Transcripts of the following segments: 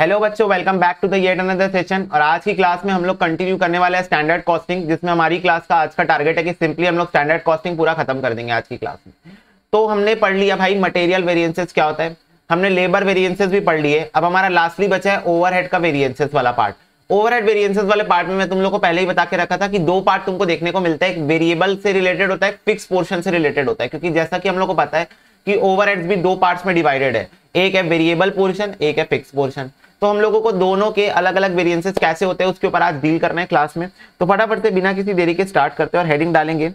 Hello बच्चों welcome back to the yet another session और आज की क्लास में हम लोग कंटिन्यू करने वाले हैं स्टैंडर्ड कॉस्टिंग जिसमें हमारी क्लास का आज का टारगेट है कि सिंपली हम लोग स्टैंडर्ड कॉस्टिंग पूरा खत्म कर देंगे आज की क्लास में तो हमने पढ़ लिया भाई मटेरियल वेरिएंसेस क्या होता है हमने लेबर वेरियंसेज भी पढ़ लिए अब हमारा लास्टली बचा है ओवर का वेरियंसेस वाला पार्ट ओवर हेड वाले पार्ट में मैं तुम लोग को पहले ही बता के रखा था कि दो पार्ट तुमको देखने को मिलता है एक वेरिएबल से रिलेटेड होता है फिक्स पोर्शन से रिलेटेड होता है क्योंकि जैसा कि हम लोग को पता है कि ओवरहेड्स भी दो पार्ट्स में डिवाइडेड है एक है वेरिएबल पोर्शन एक है फिक्स पोर्शन तो हम लोगों को दोनों के अलग अलग वेरियंसेस कैसे होते हैं उसके ऊपर आज डील करना है क्लास में तो फटाफट से बिना किसी देरी के स्टार्ट करते हैं और हेडिंग डालेंगे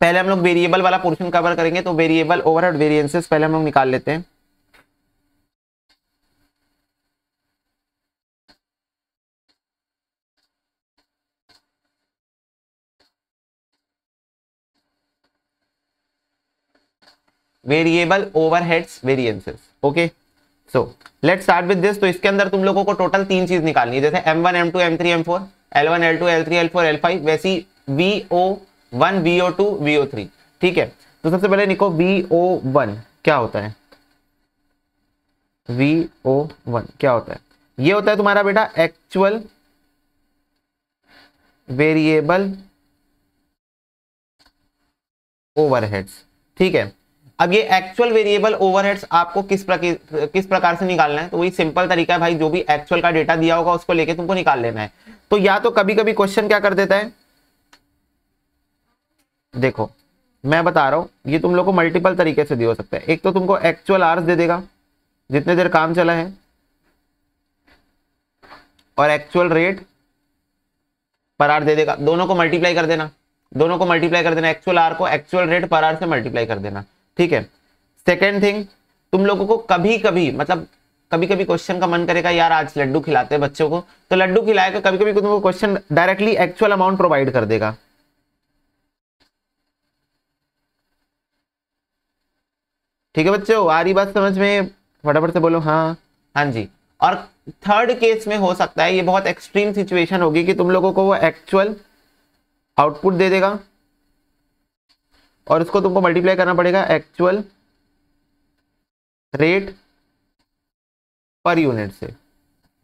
पहले हम लोग वेरिएबल वाला पोर्शन कवर करेंगे तो वेरिएबल ओवरहेड हेड पहले हम लोग निकाल लेते हैं variable overheads variances okay so let start with this तो इसके अंदर तुम लोगों को टोटल तीन चीज निकालनी है जैसे M one M two M three M four L one L two L three L four L five वैसी V O one V O two V O three ठीक है तो सबसे पहले निको वी ओ वन क्या होता है वी ओ वन क्या होता है ये होता है तुम्हारा बेटा एक्चुअल वेरिएबल ओवरहेड्स ठीक है अब ये एक्चुअल वेरिएबल ओवरहेड्स आपको किस प्रकार किस प्रकार से निकालना है तो वही सिंपल तरीका है भाई जो भी एक्चुअल का डेटा दिया होगा उसको लेके तुमको निकाल लेना है तो या तो कभी कभी क्वेश्चन क्या कर देता है देखो मैं बता रहा हूं ये तुम लोग को मल्टीपल तरीके से दिया हो सकता है एक तो तुमको एक्चुअल आर्स दे देगा जितने देर काम चला है और एक्चुअल रेट पर आर दे देगा दोनों को मल्टीप्लाई कर देना दोनों को मल्टीप्लाई कर देना एक्चुअल आर को एक्चुअल रेट पर आर से मल्टीप्लाई कर देना ठीक है सेकेंड थिंग तुम लोगों को कभी कभी मतलब कभी कभी क्वेश्चन का मन करेगा यार आज लड्डू खिलाते हैं बच्चों को तो लड्डू खिलाएगा कभी कभी तुमको question directly actual amount provide कर देगा ठीक है बच्चों आ रही बात समझ में फटाफट से बोलो हाँ हाँ जी और थर्ड केस में हो सकता है ये बहुत एक्सट्रीम सिचुएशन होगी कि तुम लोगों को वो एक्चुअल आउटपुट दे देगा और इसको तुमको मल्टीप्लाई करना पड़ेगा एक्चुअल रेट पर यूनिट से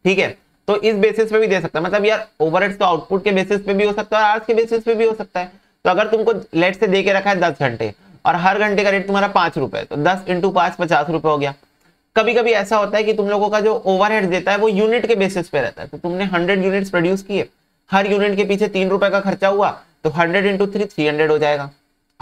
ठीक है तो इस बेसिस पे भी दे सकता है मतलब यार ओवरहेड्स तो आउटपुट के बेसिस पे भी हो सकता है और आर्स के बेसिस पे भी हो सकता है तो अगर तुमको लेट से दे के रखा है दस घंटे और हर घंटे का रेट तुम्हारा पांच रुपए तो दस इंटू पांच पचास रुपए हो गया कभी कभी ऐसा होता है कि तुम लोगों का जो ओवरहेड देता है वो यूनिट के बेसिस पे रहता है तो तुमने हंड्रेड यूनिट प्रोड्यूस किए हर यूनिट के पीछे तीन रुपए का खर्चा हुआ तो hundred into three three hundred हो जाएगा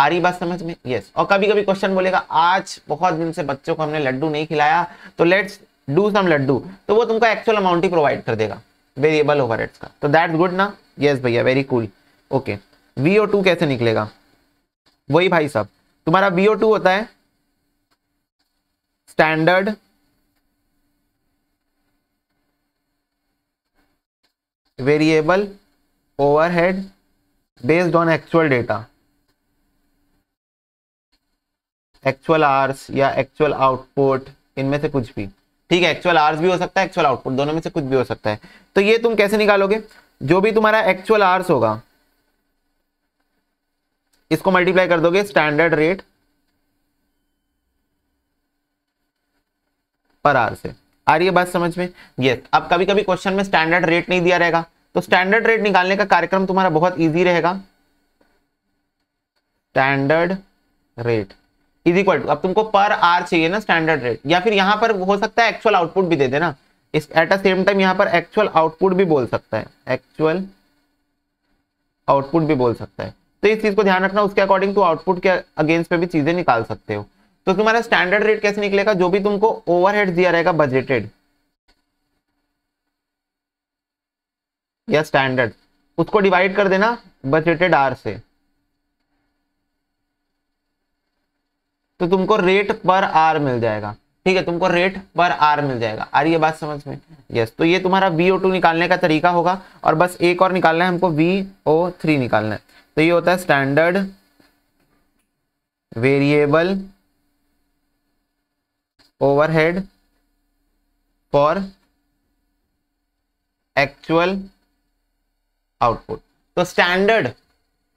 आ रही बात समझ में यस और कभी कभी क्वेश्चन बोलेगा आज बहुत दिन से बच्चों को हमने लड्डू नहीं खिलाया तो लेट्स डू सम लड्डू तो वो तुमको एक्चुअल अमाउंट ही प्रोवाइड कर देगा वेरिएबल ओवर का तो दैट गुड ना यस भैया very cool okay V two कैसे निकलेगा वही भाई साहब तुम्हारा वी टू होता है standard variable overhead based on actual data actual hours या एक्चुअल आउटपुट इनमें से कुछ भी ठीक है एक्चुअल आर्स भी हो सकता है एक्चुअल आउटपुट दोनों में से कुछ भी हो सकता है तो ये तुम कैसे निकालोगे जो भी तुम्हारा एक्चुअल आर्स होगा इसको मल्टीप्लाई कर दोगे स्टैंडर्ड रेट पर आर से आ रही है बात समझ में ये अब कभी कभी क्वेश्चन में स्टैंडर्ड रेट नहीं दिया रहेगा तो स्टैंडर्ड रेट निकालने का कार्यक्रम तुम्हारा बहुत ईजी रहेगा standard rate is equal to अब तुमको पर आर चाहिए ना स्टैंडर्ड रेट या फिर यहाँ पर हो सकता है एक्चुअल आउटपुट भी दे देना एट अ सेम टाइम यहाँ पर एक्चुअल आउटपुट भी बोल सकता है एक्चुअल आउटपुट भी बोल सकता है तो इस चीज को ध्यान रखना उसके अकॉर्डिंग टू आउटपुट के अगेंस्ट पे भी चीजें निकाल सकते हो तो तुम्हारा स्टैंडर्ड रेट कैसे निकलेगा जो भी तुमको ओवरहेड दिया रहेगा बजटेड या स्टैंडर्ड उसको डिवाइड कर देना बजटेड आर से तो तुमको रेट पर आर मिल जाएगा ठीक है तुमको रेट पर आर मिल जाएगा आ रही है बात समझ में यस तो ये तुम्हारा वी ओ टू निकालने का तरीका होगा और बस एक और निकालना है हमको वी ओ थ्री निकालना है तो ये होता है standard variable overhead for actual output तो standard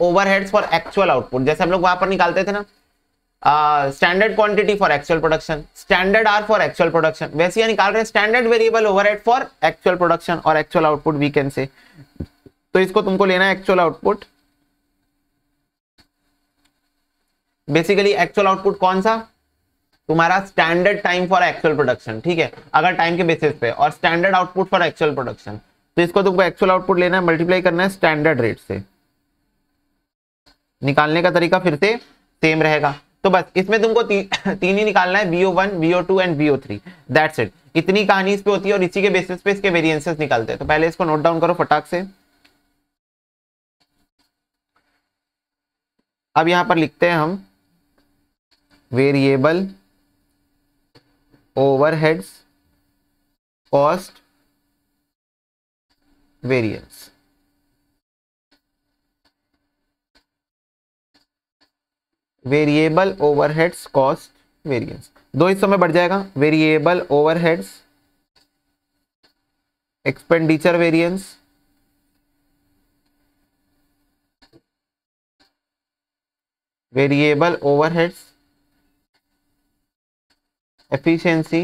overheads for actual output जैसे हम लोग वहां पर निकालते थे ना standard quantity for actual production standard hours for actual production वैसे ये निकाल रहे हैं standard variable overhead for actual production और actual output we can say तो इसको तुमको लेना है actual output basically actual output कौन सा तुम्हारा standard time for actual production ठीक है अगर टाइम के बेसिस पे और standard output for actual production तो इसको तुमको एक्चुअल आउटपुट लेना है मल्टीप्लाई करना है स्टैंडर्ड रेट से निकालने का तरीका फिर से सेम रहेगा तो बस इसमें तुमको ती, तीन ही निकालना है BO one BO two and BO three that's it इतनी कहानी इस पे होती है और इसी के बेसिस पे इसके वेरिएंसेस निकालते हैं तो पहले इसको नोट डाउन करो फटाक से अब यहां पर लिखते हैं हम variable overheads cost variance variable overheads cost variance दो हिस्सों में बढ़ जाएगा variable overheads expenditure variance variable overheads efficiency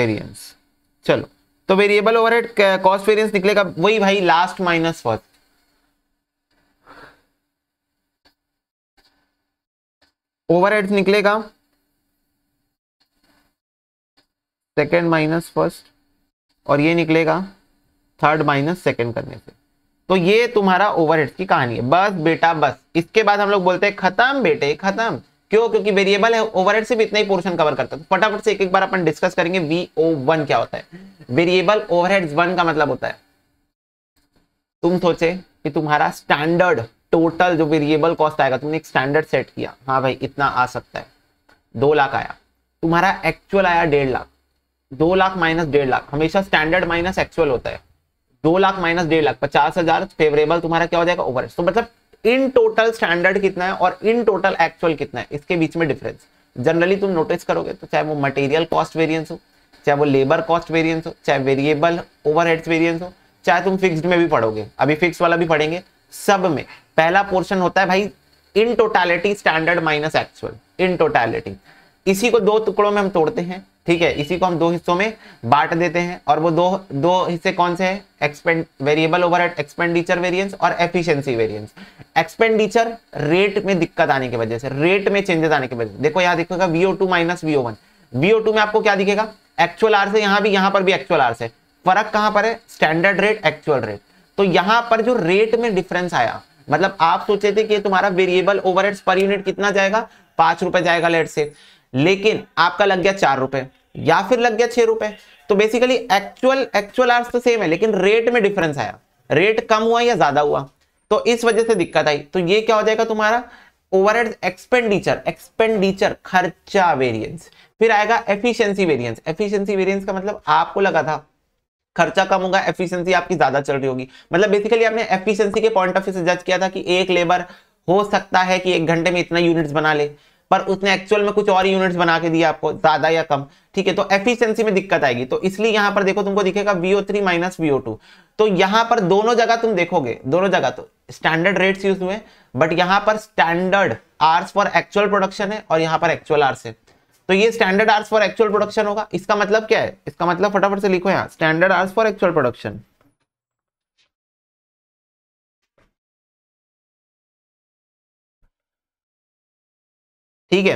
variance चलो तो वेरिएबल ओवरहेड कॉस्ट वेरिएंस निकलेगा वही भाई लास्ट माइनस फर्स्ट ओवरहेड्स निकलेगा सेकेंड माइनस फर्स्ट और ये निकलेगा थर्ड माइनस सेकेंड करने से तो ये तुम्हारा ओवरहेड्स की कहानी है बस बेटा बस इसके बाद हम लोग बोलते हैं खत्म बेटे खत्म क्यों क्योंकि वेरिएबल है ओवरहेड से भी इतना ही पोर्शन कवर करता है तो फटाफट से एक एक बार अपन डिस्कस करेंगे वी ओ वन क्या होता है वेरिएबल ओवरहेड्स वन का मतलब होता है तुम सोचे कि तुम्हारा स्टैंडर्ड टोटल जो वेरिएबल कॉस्ट आएगा तुमने एक स्टैंडर्ड सेट किया हाँ भाई इतना आ सकता है दो लाख आया तुम्हारा एक्चुअल आया डेढ़ लाख दो लाख माइनस डेढ़ लाख हमेशा स्टैंडर्ड माइनस एक्चुअल होता है दो लाख माइनस डेढ़ लाख पचास हजार फेवरेबल तुम्हारा क्या हो जाएगा ओवर तो मतलब इन टोटल स्टैंडर्ड कितना है और इन टोटल एक्चुअल कितना है इसके बीच में डिफरेंस जनरली तुम नोटिस करोगे तो चाहे वो मटेरियल कॉस्ट वेरियंस हो चाहे वो लेबर कॉस्ट वेरियंस हो चाहे वेरिएबल ओवर वेरियंस हो चाहे तुम फिक्स्ड में भी पढ़ोगे अभी फिक्स वाला भी पढ़ेंगे सब में पहला पोर्शन होता है भाई in totality standard minus actual in totality इसी को दो टुकड़ों में हम तोड़ते हैं ठीक है इसी को हम दो हिस्सों में बांट देते हैं और वो दो दो हिस्से कौन से हैं expend variable over expenditure variance और एफिशिएंसी वेरिएंस एक्सपेंडिचर रेट में दिक्कत आने की वजह से रेट में चेंजेस आने की वजह से देखो यहाँ देखोगा VO two minus VO one VO two में आपको क्या दिखेगा एक्चुअल आर से यहाँ भी यहाँ पर भी एक्चुअल आर से फर्क कहां पर है स्टैंडर्ड रेट एक्चुअल रेट तो यहां पर जो रेट में डिफरेंस आया मतलब आप सोचे थे कि तुम्हारा वेरिएबल ओवर पर यूनिट कितना जाएगा पांच रुपए जाएगा लेट से लेकिन आपका लग गया चार रुपए या फिर लग गया छह रुपए तो बेसिकली एक्चुअल एक्चुअल आर्स तो सेम है लेकिन रेट में डिफरेंस आया रेट कम हुआ या ज्यादा हुआ तो इस वजह से दिक्कत आई तो ये क्या हो जाएगा तुम्हारा ओवरहेड एक्सपेंडिचर एक्सपेंडिचर खर्चा वेरियंस फिर आएगा एफिशियंसी वेरियंस एफिशियंसी वेरियंस का मतलब आपको लगा था खर्चा कम होगा एफिशिएंसी आपकी ज्यादा चल रही होगी मतलब बेसिकली आपने एफिशिएंसी के पॉइंट ऑफ व्यू से जज किया था कि एक लेबर हो सकता है कि एक घंटे में इतना यूनिट्स बना ले पर उसने एक्चुअल में कुछ और यूनिट्स बना के दिया आपको ज्यादा या कम ठीक है तो एफिशिएंसी में दिक्कत आएगी तो इसलिए यहां पर देखो तुमको दिखेगा वीओ थ्री माइनस वीओ तो यहां पर दोनों जगह तुम देखोगे दोनों जगह तो स्टैंडर्ड रेट्स यूज हुए बट यहां पर standard hours for actual production है और यहां पर एक्चुअल आर्स है तो ये standard hours for actual production होगा इसका मतलब क्या है इसका मतलब फटाफट से लिखो यहां standard hours for actual production ठीक है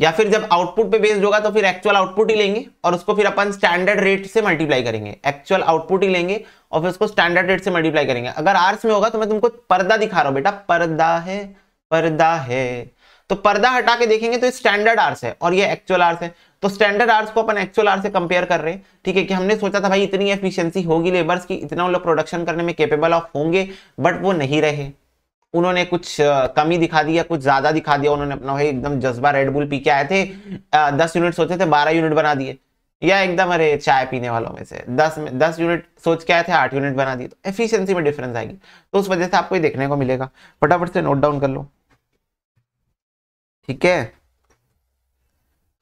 या फिर जब आउटपुट पे बेस्ड होगा तो फिर एक्चुअल आउटपुट ही लेंगे और उसको फिर अपन स्टैंडर्ड रेट से मल्टीप्लाई करेंगे एक्चुअल आउटपुट ही लेंगे और फिर उसको स्टैंडर्ड रेट से मल्टीप्लाई करेंगे अगर आर्स में होगा तो मैं तुमको पर्दा दिखा रहा हूं बेटा पर्दा है पर्दा है तो पर्दा हटा के देखेंगे तो स्टैंडर्ड आर्स है और ये एक्चुअल आर्स है तो स्टैंडर्ड आर्स को अपन एक्चुअल आर्स से कंपेयर कर रहे हैं ठीक है कि हमने सोचा था भाई इतनी एफिशिएंसी होगी लेबर्स की इतना उन लोग प्रोडक्शन करने में केपेबल ऑफ होंगे बट वो नहीं रहे उन्होंने कुछ कमी दिखा दिया कुछ ज्यादा दिखा दिया उन्होंने अपना भाई एकदम जज्बा रेडबुल पी के आए थे दस यूनिट सोचे थे बारह यूनिट बना दिए या एकदम अरे चाय पीने वालों में से दस में दस यूनिट सोच के आए थे आठ यूनिट बना दिए तो एफिशिएंसी में डिफरेंस आएगी तो उस वजह से आपको ये देखने को मिलेगा फटाफट से नोट डाउन कर लो ठीक है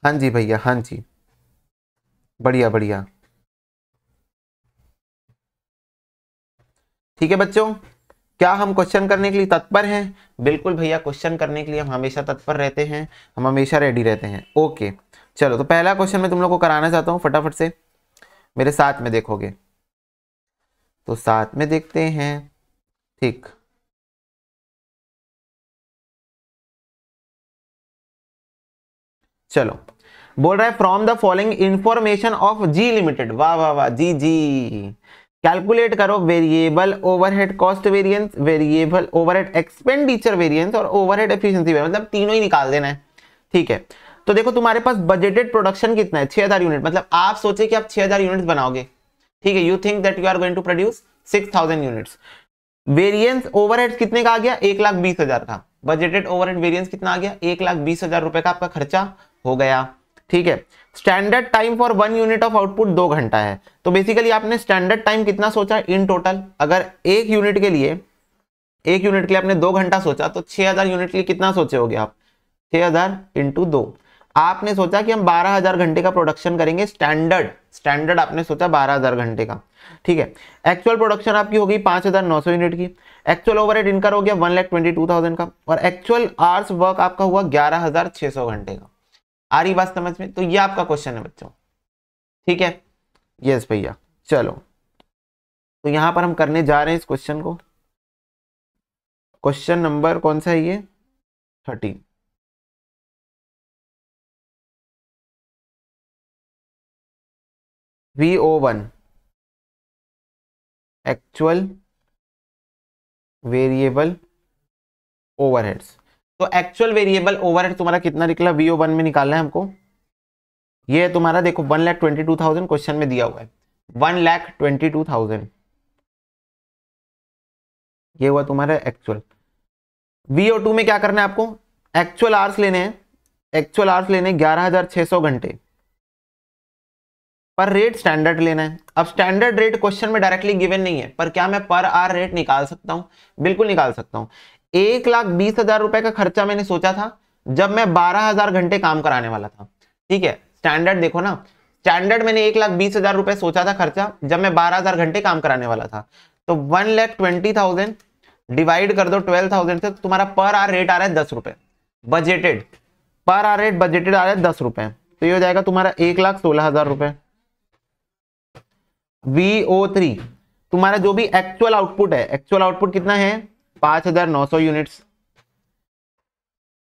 हाँ जी भैया हाँ जी बढ़िया बढ़िया ठीक है बच्चों क्या हम क्वेश्चन करने के लिए तत्पर हैं बिल्कुल भैया क्वेश्चन करने के लिए हम हमेशा तत्पर रहते हैं हम हमेशा रेडी रहते हैं ओके चलो तो पहला क्वेश्चन मैं तुम लोग को कराना चाहता हूँ फटाफट से मेरे साथ में देखोगे तो साथ में देखते हैं ठीक चलो बोल रहा है from the following information of G limited वाह वाह वाह जी जी कैलकुलेट करो variable overhead cost variance variable overhead expenditure variance और ओवरहेड एफिशिएंसी वेरिएंस मतलब तीनों ही निकाल देना है ठीक है तो देखो तुम्हारे पास बजटेड प्रोडक्शन कितना है छह हजार यूनिट मतलब आप सोचे कि आप छह हजार यूनिट बनाओगे ठीक है you think that you are going to produce 6000 units variance overhead कितने का आ गया एक लाख बीस हजार का बजटेड ओवरहेड वेरियंस कितना आ गया एक लाख बीस हजार रुपए का आपका खर्चा हो गया ठीक है standard time for one unit of output दो घंटा है तो बेसिकली आपने स्टैंडर्ड टाइम कितना सोचा इन टोटल अगर एक यूनिट के लिए एक यूनिट के लिए आपने दो घंटा सोचा तो 6000 यूनिट के लिए कितना सोचे होगे आप 6000 हज़ार इंटू दो आपने सोचा कि हम 12000 घंटे का प्रोडक्शन करेंगे स्टैंडर्ड स्टैंडर्ड आपने सोचा 12000 घंटे का ठीक है एक्चुअल प्रोडक्शन आपकी हो गई 5900 यूनिट की एक्चुअल ओवरहेड इनकर हो गया one lakh twenty two thousand का और एक्चुअल आर्स वर्क आपका हुआ ग्यारह हजार छः सौ घंटे का आ रही बात समझ में तो ये आपका क्वेश्चन है बच्चों ठीक है यस भैया चलो तो यहां पर हम करने जा रहे हैं इस क्वेश्चन को क्वेश्चन नंबर कौन सा है ये thirteen V O one actual variable overheads तो एक्चुअल वेरिएबल ओवरहेड तुम्हारा कितना निकला वीओ वन में निकालना है हमको ये है तुम्हारा देखो one lakh twenty two thousand question में दिया हुआ है one lakh twenty two thousand ये हुआ तुम्हारा एक्चुअल वीओ टू में क्या करना है आपको एक्चुअल आर्स लेने हैं एक्चुअल आर्स लेने ग्यारह हजार छह सौ घंटे पर रेट स्टैंडर्ड लेना है अब स्टैंडर्ड रेट क्वेश्चन में डायरेक्टली गिवन नहीं है पर क्या मैं पर आर रेट निकाल सकता हूं बिल्कुल निकाल सकता हूं एक लाख बीस हजार रुपए का खर्चा मैंने सोचा था जब मैं बारह हजार घंटे काम कराने वाला था ठीक है स्टैंडर्ड देखो ना स्टैंडर्ड मैंने एक लाख बीस हजार रुपए सोचा था खर्चा जब मैं बारह हजार घंटे काम कराने वाला था तो one lakh twenty thousand divide कर दो ट्वेल्व थाउजेंड से तो तुम्हारा पर आर रेट आ रहा है दस रुपए बजेटेड पर आर रेट बजेटेड आ रहा है दस रुपए तो ये हो जाएगा तुम्हारा एक लाख सोलह हजार रुपए वी ओ थ्री तुम्हारा जो भी एक्चुअल आउटपुट है एक्चुअल आउटपुट कितना है पांच हजार नौ सौ यूनिट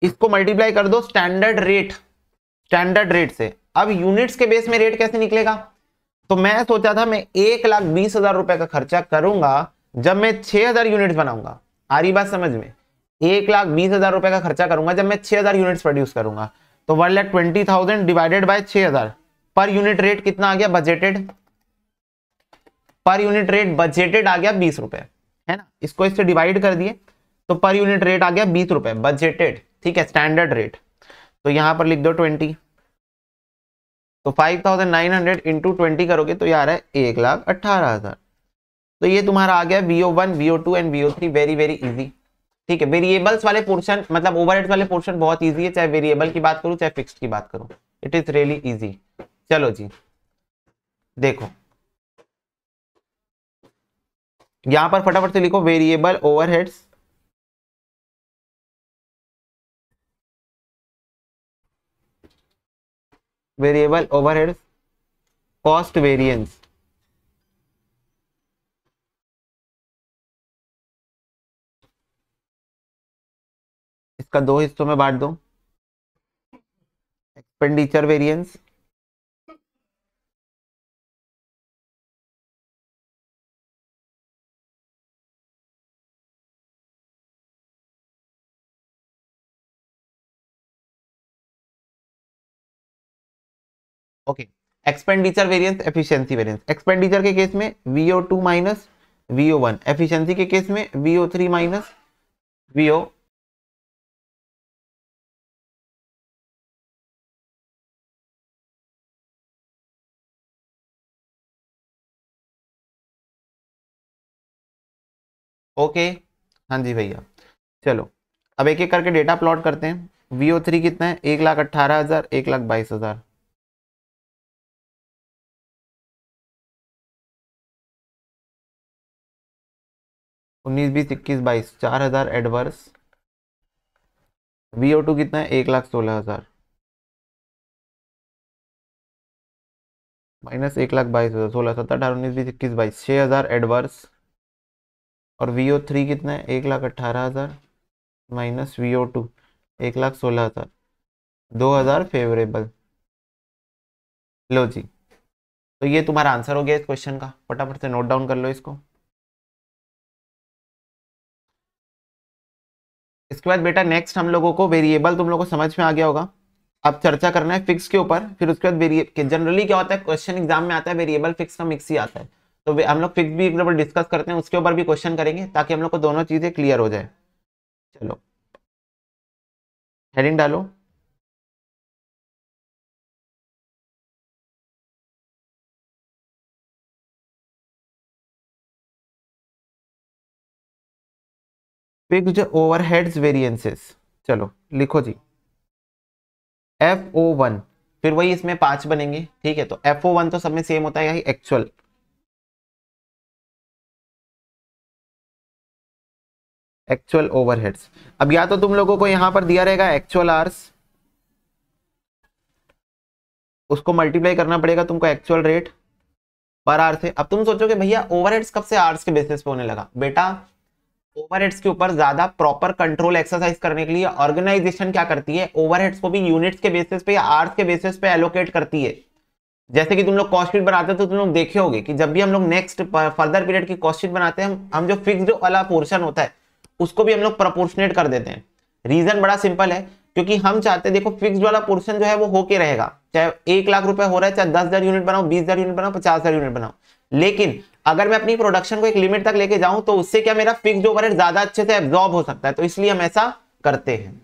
इसको मल्टीप्लाई कर दो स्टैंडर्ड रेट स्टैंडर्ड रेट से अब यूनिट्स के बेस में रेट कैसे निकलेगा तो मैं सोचा था मैं एक लाख बीस हजार रुपए का खर्चा करूंगा जब मैं छह हजार यूनिट बनाऊंगा आ रही बात समझ में एक लाख बीस हजार रुपए का खर्चा करूंगा जब मैं छह हजार यूनिट प्रोड्यूस करूंगा तो one lakh twenty thousand divided by छह हजार पर यूनिट रेट कितना आ गया बजेटेड पर यूनिट रेट बजेटेड आ गया बीस रुपए है ना इसको इससे डिवाइड कर दिए तो पर यूनिट रेट आ गया बीस रुपए बजटेड ठीक है स्टैंडर्ड रेट तो यहां पर लिख दो ट्वेंटी तो five thousand nine hundred into twenty करोगे तो यार है एक लाख अट्ठारह हजार तो ये तुम्हारा आ गया VO one VO two and VO three very very easy ठीक है वेरिएबल्स वाले पोर्शन मतलब ओवर वाले पोर्शन बहुत ईजी है चाहे वेरिएबल की बात करूं चाहे फिक्स की बात करूं इट इज रियली इजी चलो जी देखो यहां पर फटाफट से लिखो variable overheads variable overheads cost variance इसका दो हिस्सों में बांट दो expenditure variance okay expenditure variance efficiency variance expenditure के केस में V O two minus V O one efficiency के केस में V O three minus V O okay हाँ जी भैया चलो अब एक एक करके डेटा प्लॉट करते हैं वी ओ थ्री कितना है एक लाख अट्ठारह हज़ार एक लाख बाईस हज़ार उन्नीस बीस इक्कीस बाईस चार हज़ार एडवर्स वी ओ टू कितना है एक लाख सोलह हज़ार माइनस एक लाख बाईस हज़ार सोलह सत्रह अठारह उन्नीस बीस इक्कीस बाईस छः हज़ार एडवर्स और वी ओ थ्री कितना है एक लाख अट्ठारह हज़ार माइनस वी ओ टू एक लाख सोलह हज़ार दो हज़ार फेवरेबल लो जी तो ये तुम्हारा आंसर हो गया इस क्वेश्चन का फटाफट से नोट डाउन कर लो इसको इसके बाद बेटा नेक्स्ट हम लोगों को वेरिएबल तुम लोगों को समझ में आ गया होगा अब चर्चा करना है फिक्स के ऊपर फिर उसके बाद वेरिए जनरली क्या होता है क्वेश्चन एग्जाम में आता है वेरिएबल फिक्स का मिक्स ही आता है तो हम लोग फिक्स भी एक मतलब डिस्कस करते हैं उसके ऊपर भी क्वेश्चन करेंगे ताकि हम लोग को दोनों चीज़ें क्लियर हो जाए चलो हेडिंग डालो फिक्स ओवरहेड्स वेरिएंसेस चलो लिखो जी एफ ओ वन फिर वही इसमें पांच बनेंगे ठीक है तो एफ ओ वन तो सब में सेम होता है यही एक्चुअल एक्चुअल ओवरहेड्स अब या तो तुम लोगों को यहां पर दिया रहेगा एक्चुअल आर्स उसको मल्टीप्लाई करना पड़ेगा तुमको एक्चुअल रेट पर आर से अब तुम सोचोगे भैया ओवरहेड्स कब से आर्स के बेसिस पे होने लगा बेटा ओवरहेड्स के ऊपर ज्यादा प्रॉपर कंट्रोल एक्सरसाइज करने के लिए ऑर्गेनाइजेशन क्या करती है ओवरहेड्स को भी यूनिट्स के बेसिस पे या आर्ट्स के बेसिस पे एलोकेट करती है जैसे कि तुम लोग कॉस्टशीट बनाते हो तो तुम लोग देखे होगे कि जब भी हम लोग नेक्स्ट फर्दर पीरियड की कॉस्टशीट बनाते हैं हम, जो फिक्स्ड वाला पोर्शन होता है उसको भी हम लोग प्रपोर्शनेट कर देते हैं रीजन बड़ा सिंपल है क्योंकि हम चाहते हैं देखो फिक्स वाला पोर्शन जो है वो होके रहेगा चाहे एक लाख रुपए हो रहा है चाहे दस हजार यूनिट बनाओ बीस हजार यूनिट बनाओ पचास हजार यूनिट बनाओ लेकिन अगर मैं अपनी प्रोडक्शन को एक लिमिट तक लेके जाऊं तो उससे क्या मेरा फिक्स ओवरहेड ज्यादा अच्छे से एब्जॉर्ब हो सकता है तो इसलिए हम ऐसा करते हैं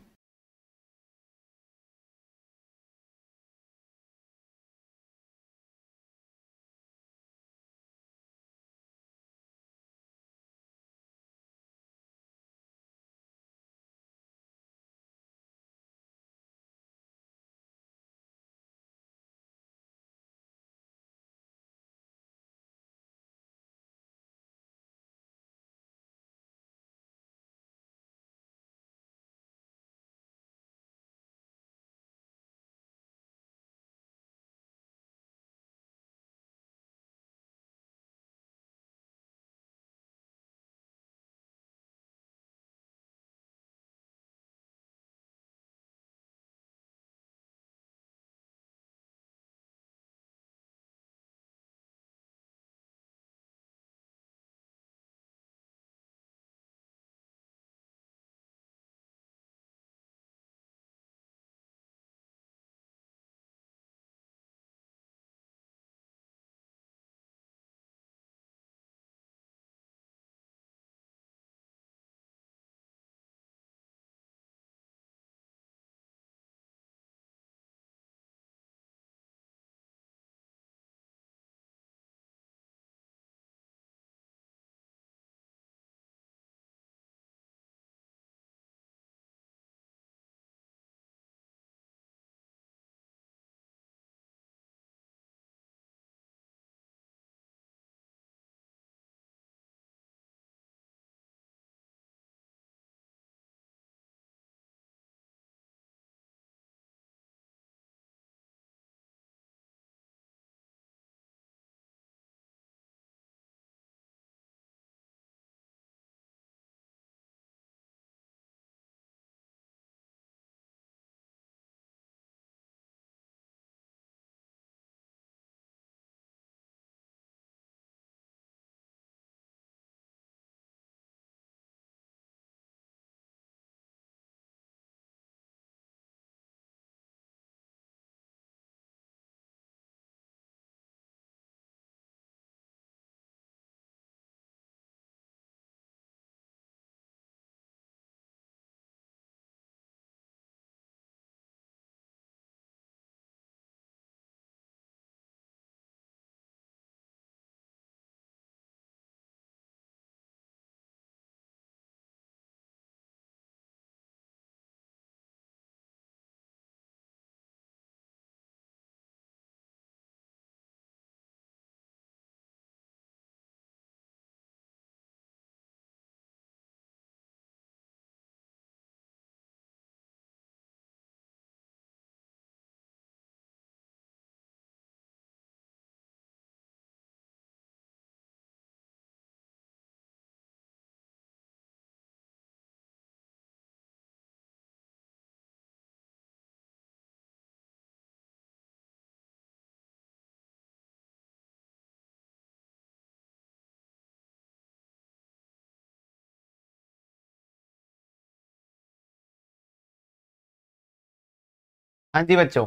हाँ जी बच्चों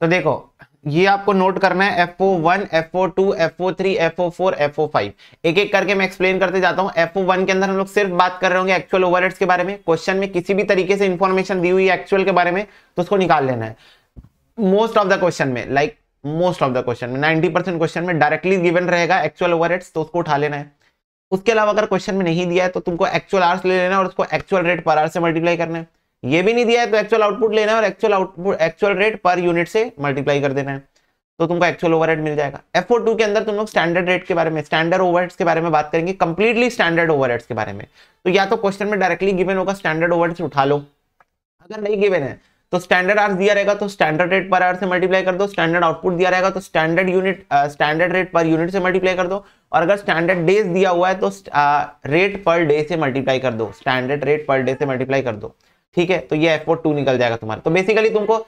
तो देखो ये आपको नोट करना है F O one F O two F O three F O four F O five एक एक करके मैं एक्सप्लेन करते जाता हूँ एफ ओ वन के अंदर हम लोग सिर्फ बात कर रहे होंगे एक्चुअल ओवरहेड्स के बारे में क्वेश्चन में किसी भी तरीके से इन्फॉर्मेशन दी हुई है एक्चुअल के बारे में तो उसको निकाल लेना है मोस्ट ऑफ द क्वेश्चन में like most of the question में नाइनटी परसेंट क्वेश्चन में डायरेक्टली गिवन रहेगा एक्चुअल ओवरहेड्स तो उसको उठा लेना है उसके अलावा अगर क्वेश्चन में नहीं दिया है तो तुमको एक्चुअल आवर्स ले लेना और उसको एक्चुअल रेट पर आवर से मल्टीप्लाई करना है ये भी नहीं दिया है तो एक्चुअल आउटपुट लेना है और actual output actual rate per unit से मल्टीप्लाई कर देना है तो तुमको एक्चुअल ओवरहेड मिल जाएगा एफ टू के अंदर तुम लोग स्टैंडर्ड रेट के बारे में स्टैंडर्ड ओवरहेड्स के बारे में बात करेंगे कंप्लीटली स्टैंडर्ड ओवरहेड्स के बारे में तो या तो क्वेश्चन में डायरेक्टली गिवन होगा स्टैंडर्ड ओवरहेड्स उठा लो अगर नहीं गिवन है तो स्टैंडर्ड आर्स दिया रहेगा तो स्टैंडर्ड रेट पर आर से मल्टीप्लाई कर दो स्टैंडर्ड आउटपुट दिया रहेगा तो standard unit standard rate per unit से मल्टीप्लाई कर दो और अगर स्टैंडर्ड डेज दिया हुआ है तो रेट पर डे से मल्टीप्लाई कर दो स्टैंडर्ड रेट पर डे से मल्टीप्लाई कर दो ठीक है तो ये एफ टू निकल जाएगा तुम्हारा तो बेसिकली तुमको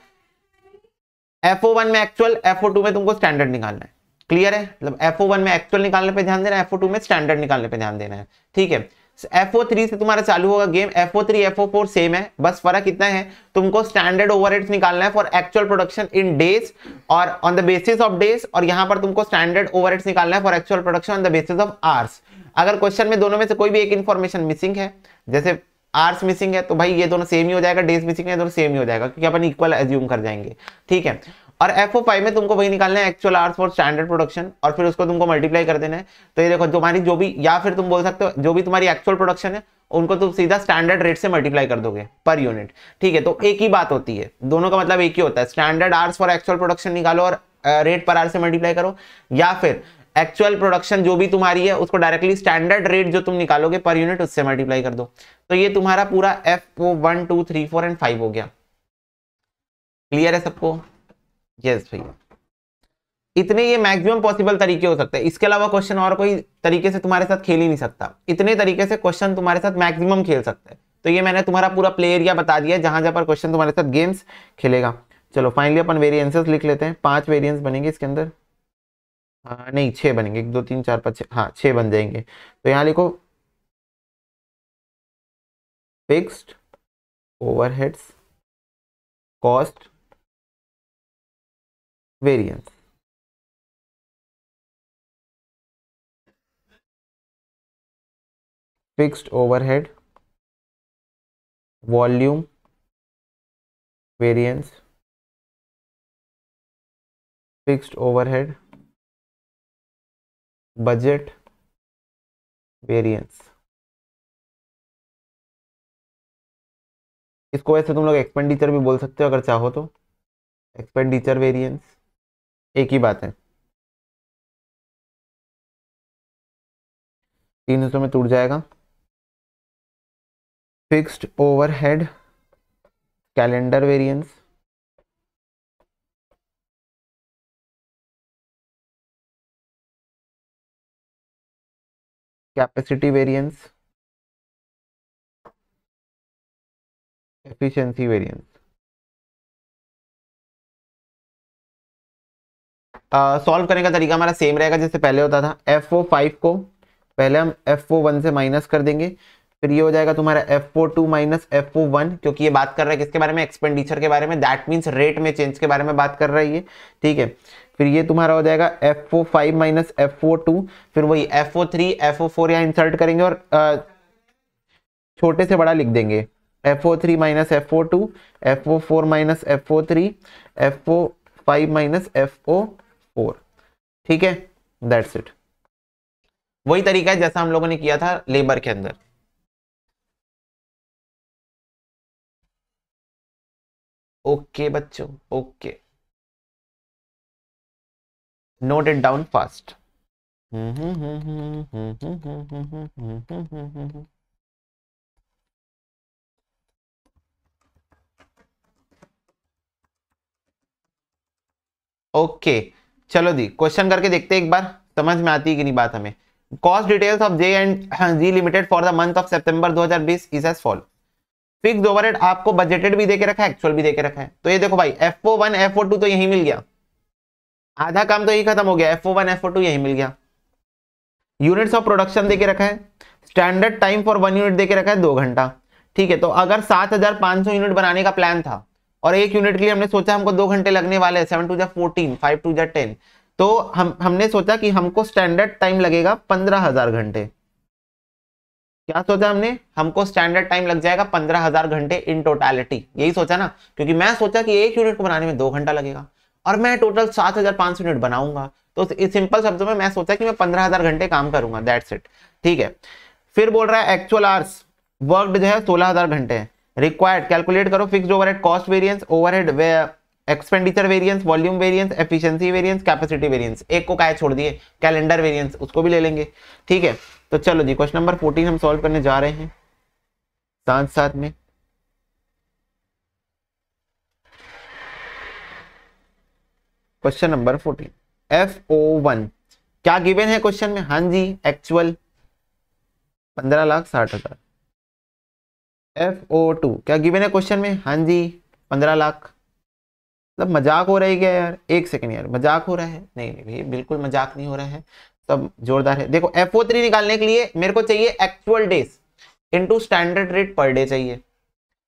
एफ वन में एक्चुअल एफ टू में तुमको स्टैंडर्ड निकालना है क्लियर है मतलब एफ वन में एक्चुअल निकालने पे ध्यान देना है एफ टू में स्टैंडर्ड निकालने पे ध्यान देना है ठीक है एफ ओ थ्री से तुम्हारा चालू होगा game F O three F O four same है बस फर्क इतना है तुमको स्टैंडर्ड ओवर निकालना है for actual production in days और on the basis of days और यहाँ पर तुमको स्टैंडर्ड ओवर निकालना है for actual production on the basis of hours अगर क्वेश्चन में दोनों में से कोई भी एक इन्फॉर्मेशन मिसिंग है जैसे आर्स मिसिंग है तो भाई ये दोनों सेम ही हो जाएगा डेज मिसिंग है दोनों सेम ही हो जाएगा क्योंकि अपन इक्वल एज्यूम कर जाएंगे ठीक है और एफ ओ फाइव में तुमको वही निकालना है actual hours for standard production और फिर उसको तुमको मल्टीप्लाई कर देना है तो ये देखो तुम्हारी जो भी या फिर तुम बोल सकते हो जो भी तुम्हारी एक्चुअल प्रोडक्शन है उनको तुम सीधा स्टैंडर्ड रेट से मल्टीप्लाई कर दोगे पर यूनिट ठीक है तो एक ही बात होती है दोनों का मतलब एक ही होता है standard hours for actual production निकालो और रेट पर आर से मल्टीप्लाई करो या फिर एक्चुअल प्रोडक्शन जो भी तुम्हारी है उसको डायरेक्टली स्टैंडर्ड रेट जो तुम निकालोगे पर यूनिट उससे मल्टीप्लाई कर दो तो ये तुम्हारा पूरा F O one two three four and five हो गया क्लियर है सबको यस भैया इतने ये मैक्सिमम पॉसिबल तरीके हो सकते हैं इसके अलावा क्वेश्चन और कोई तरीके से तुम्हारे साथ खेल ही नहीं सकता इतने तरीके से क्वेश्चन तुम्हारे साथ मैक्सिमम खेल सकते हैं तो ये मैंने तुम्हारा पूरा प्ले एरिया बता दिया जहां जहां पर क्वेश्चन तुम्हारे साथ गेम्स खेलेगा चलो फाइनली अपन वेरियंसेस लिख लेते हैं पांच वेरियंस बनेंगे इसके अंदर हाँ नहीं छः बनेंगे एक दो तीन चार पाँच हाँ छः बन जाएंगे तो यहाँ लिखो fixed overheads cost variance fixed overhead volume variance fixed overhead budget variance इसको वैसे तुम लोग एक्सपेंडिचर भी बोल सकते हो अगर चाहो तो एक्सपेंडिचर वेरिएंस एक ही बात है तीन हिस्सों में टूट जाएगा fixed overhead calendar variance capacity variance efficiency variance solve करने का तरीका हमारा सेम रहेगा जैसे पहले होता था एफ ओ फाइव को पहले हम एफ ओ वन से माइनस कर देंगे फिर ये हो जाएगा तुम्हारा F O two minus F O one क्योंकि ये बात कर रहा है किसके बारे में एक्सपेंडिचर के बारे में दैट मीन्स रेट में चेंज के बारे में बात कर रहा है ये ठीक है फिर ये तुम्हारा हो जाएगा F O five minus F O two फिर वही F O three F O four यहाँ इंसर्ट करेंगे और आ, छोटे से बड़ा लिख देंगे F O three minus F O two F O four minus F O three F O five minus F O four ठीक है दैट्स इट वही तरीका है जैसा हम लोगों ने किया था लेबर के अंदर ओके बच्चों okay note it down fast okay okay. चलो दी क्वेश्चन करके देखते हैं एक बार समझ में आती है कि नहीं बात हमें cost details of J and G limited for the month of September 2020 is as follow fix overhead आपको बजटेड भी देके रखा है एक्चुअल भी देके रखा है तो ये देखो भाई F O one F O two तो यही मिल गया आधा काम तो यही खत्म हो गया F O one F O two यही मिल गया यूनिट्स ऑफ प्रोडक्शन देके रखा है standard time for one unit देके रखा है दो घंटा ठीक है तो अगर सात हजार पांच सौ यूनिट बनाने का प्लान था और एक यूनिट के लिए हमने सोचा हमको दो घंटे लगने वाले हैं सेवन टू जै फोर्टीन फाइव टू जै टेन तो हम हमने सोचा कि हमको स्टैंडर्ड टाइम लगेगा पंद्रह हजार घंटे क्या सोचा हमने हमको स्टैंडर्ड टाइम लग जाएगा पंद्रह हजार घंटे इन टोटालिटी यही सोचा ना क्योंकि मैं सोचा कि एक यूनिट को बनाने में दो घंटा लगेगा और मैं टोटल सात हजार पांच सौ यूनिट बनाऊंगा तो सिंपल शब्दों में मैं सोचा कि मैं पंद्रह हजार घंटे काम करूंगा दैट्स इट ठीक है फिर बोल रहा है एक्चुअल आर्स वर्कड जो है सोलह हजार घंटे रिक्वायर्ड कैलकुलेट करो fix overhead cost variance overhead expenditure variance volume variance efficiency variance capacity variance एक को काय छोड़ दिए कैलेंडर वेरियंस उसको भी ले लेंगे ठीक है तो चलो जी क्वेश्चन नंबर फोर्टीन हम सोल्व करने जा रहे हैं साथ साथ में question number fourteen F O one क्या गिवन है क्वेश्चन में हाँ जी एक्चुअल पंद्रह लाख साठ हजार एफ ओ टू क्या गिवन है क्वेश्चन में हाँ जी पंद्रह लाख मतलब मजाक हो रहा है क्या यार एक सेकेंड यार मजाक हो रहा है नहीं नहीं भैया बिल्कुल मजाक नहीं हो रहा है सब जोरदार है देखो एफ ओ थ्री निकालने के लिए मेरे को चाहिए actual days into standard rate per day चाहिए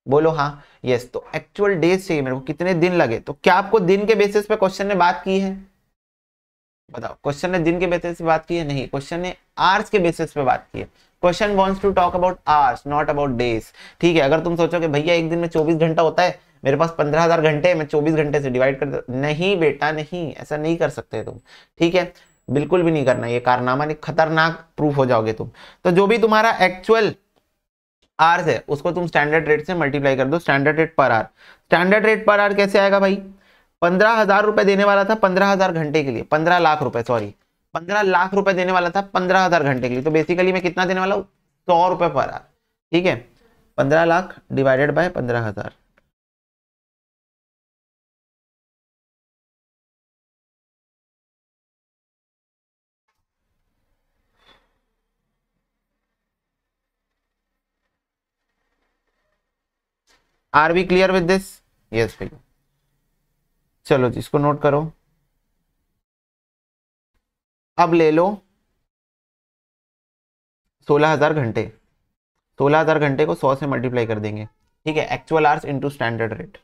बोलो हाँ यस तो एक्चुअल डेज चाहिए मेरे को कितने दिन लगे तो क्या आपको दिन के बेसिस पे क्वेश्चन ने बात की है बताओ क्वेश्चन ने दिन के बेसिस पे बात की है नहीं क्वेश्चन ने आर्स के बेसिस पे बात की है question wants to talk about hours not about days ठीक है अगर तुम सोचो कि भैया एक दिन में चौबीस घंटा होता है मेरे पास पंद्रह हजार घंटे मैं चौबीस घंटे से डिवाइड कर नहीं बेटा नहीं ऐसा नहीं कर सकते तुम ठीक है बिल्कुल भी नहीं करना ये कारनामा नहीं खतरनाक प्रूफ हो जाओगे तुम तो जो भी तुम्हारा एक्चुअल आर से उसको तुम स्टैंडर्ड रेट से मल्टीप्लाई कर दो स्टैंडर्ड रेट पर आर स्टैंडर्ड रेट पर आर कैसे आएगा भाई पंद्रह हजार रुपए देने वाला था पंद्रह हजार घंटे के लिए पंद्रह लाख रुपए सॉरी पंद्रह लाख रुपए देने वाला था पंद्रह हजार घंटे के लिए तो बेसिकली मैं कितना देने वाला हूँ सौ रुपए पर आर ठीक है पंद्रह लाख डिवाइडेड बाय पंद्रह हजार are we clear with this yes भाई चलो जी इसको नोट करो अब ले लो सोलह हजार घंटे सोलह हजार घंटे को सौ से मल्टीप्लाई कर देंगे ठीक है actual hours into standard rate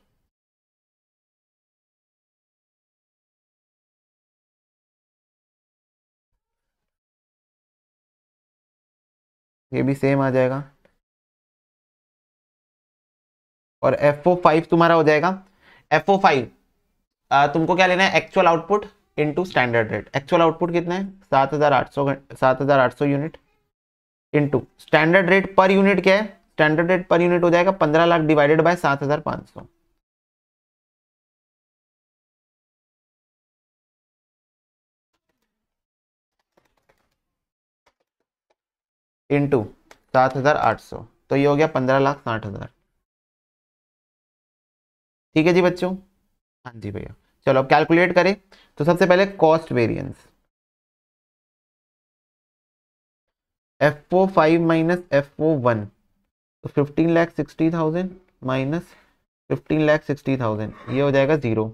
ये भी सेम आ जाएगा और एफ ओ फाइव तुम्हारा हो जाएगा एफ ओ फाइव तुमको क्या लेना है actual output into standard rate actual output कितना है सात हजार आठ सौ सात हजार आठ सौ unit into standard rate per unit क्या है स्टैंडर्ड रेट पर यूनिट हो जाएगा पंद्रह लाख डिवाइडेड बाय सात हजार पाँच सौ इंटू सात हजार आठ सौ तो ये हो गया पंद्रह लाख साठ हजार ठीक है जी बच्चों हाँ जी भैया चलो अब कैलकुलेट करें तो सबसे पहले cost variance F O five minus F O one तो fifteen lakh sixty thousand minus fifteen lakh sixty thousand ये हो जाएगा ज़ीरो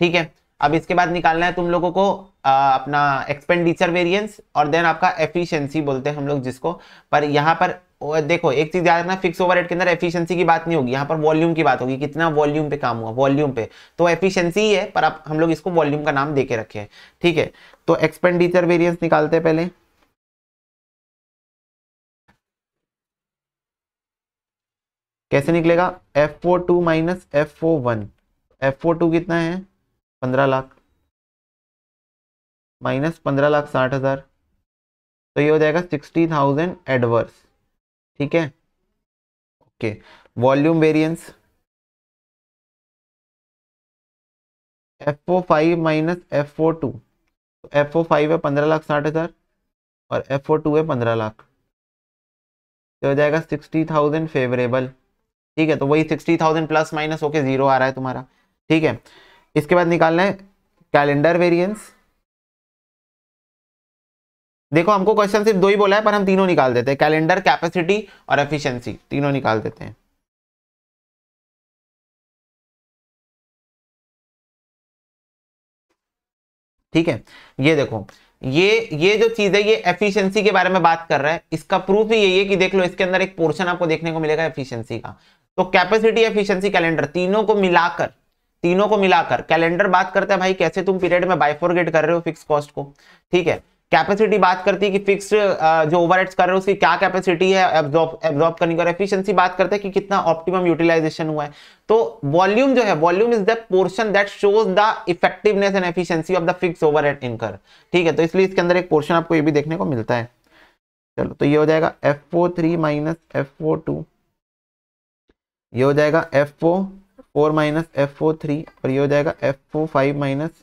ठीक है अब इसके बाद निकालना है तुम लोगों को आ, अपना एक्सपेंडिचर वेरिएंस और देन आपका एफिशिएंसी बोलते हैं हम लोग जिसको पर यहाँ पर और देखो एक चीज याद रखना फिक्स ओवरहेड के अंदर एफिशिएंसी की बात नहीं होगी यहाँ पर वॉल्यूम की बात होगी कितना वॉल्यूम पे काम हुआ वॉल्यूम पे तो एफिशिएंसी ही है पर आप हम लोग इसको वॉल्यूम का नाम देके रखे हैं ठीक है तो एक्सपेंडिचर वेरिएंस निकालते हैं पहले कैसे निकलेगा F O two minus F O one F O two कितना है पंद्रह लाख माइनस पंद्रह लाख साठ हजार तो ये हो जाएगा सिक्सटी थाउजेंड एडवर्स ठीक है okay volume variance F O five minus F O two F O five है पंद्रह लाख साठ हज़ार और एफ ओ टू है पंद्रह लाख तो हो जाएगा सिक्सटी थाउजेंड फेवरेबल ठीक है तो वही सिक्सटी थाउजेंड प्लस माइनस होके ज़ीरो आ रहा है तुम्हारा ठीक है इसके बाद निकालना है कैलेंडर वेरिएंस देखो हमको क्वेश्चन सिर्फ दो ही बोला है पर हम तीनों निकाल देते हैं कैलेंडर कैपेसिटी और एफिशिएंसी तीनों निकाल देते हैं ठीक है ये देखो ये ये जो चीज है ये एफिशिएंसी के बारे में बात कर रहा है इसका प्रूफ ही यही है कि देख लो इसके अंदर एक पोर्शन आपको देखने को मिलेगा एफिशियंसी का तो कैपेसिटी एफिशियंसी कैलेंडर तीनों को मिलाकर तीनों को मिलाकर कैलेंडर बात करते हैं भाई कैसे तुम पीरियड में बाइफोरगेट कर रहे हो फिक्स कॉस्ट को ठीक है कैपेसिटी बात करती है कि फिक्स जो ओवर कर रहे हैं उसकी क्या कैपेसिटी है एब्जॉर्ब करने का एफिशिएंसी बात करते हैं कि कितना ऑप्टिमम यूटिलाइजेशन हुआ है तो वॉल्यूम जो है volume is the portion that shows the effectiveness and efficiency of the fix overhead incur ठीक है तो इसलिए इसके अंदर एक पोर्शन आपको ये भी देखने को मिलता है चलो तो ये हो जाएगा F O three minus F O two ये हो जाएगा F O four minus F O three और ये हो जाएगा F O five minus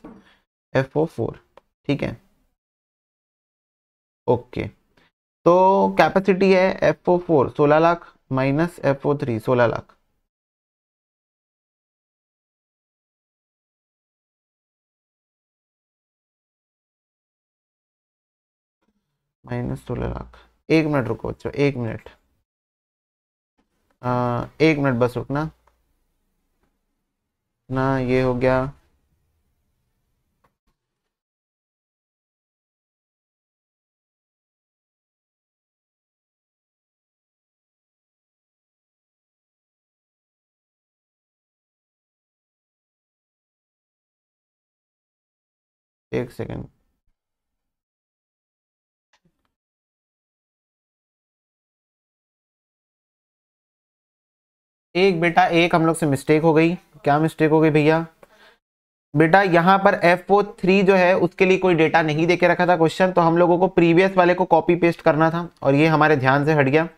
F O four ठीक है ओके तो कैपेसिटी है एफ ओ फोर सोलह lakh minus F O three सोलह लाख माइनस सोलह लाख एक मिनट रुको बच्चों एक मिनट एक मिनट बस रुकना ना ये हो गया एक सेकेंड एक बेटा एक हम लोग से मिस्टेक हो गई क्या मिस्टेक हो गई भैया बेटा यहाँ पर एफ ओ थ्री जो है उसके लिए कोई डेटा नहीं देके रखा था क्वेश्चन तो हम लोगों को प्रीवियस वाले को कॉपी पेस्ट करना था और ये हमारे ध्यान से हट गया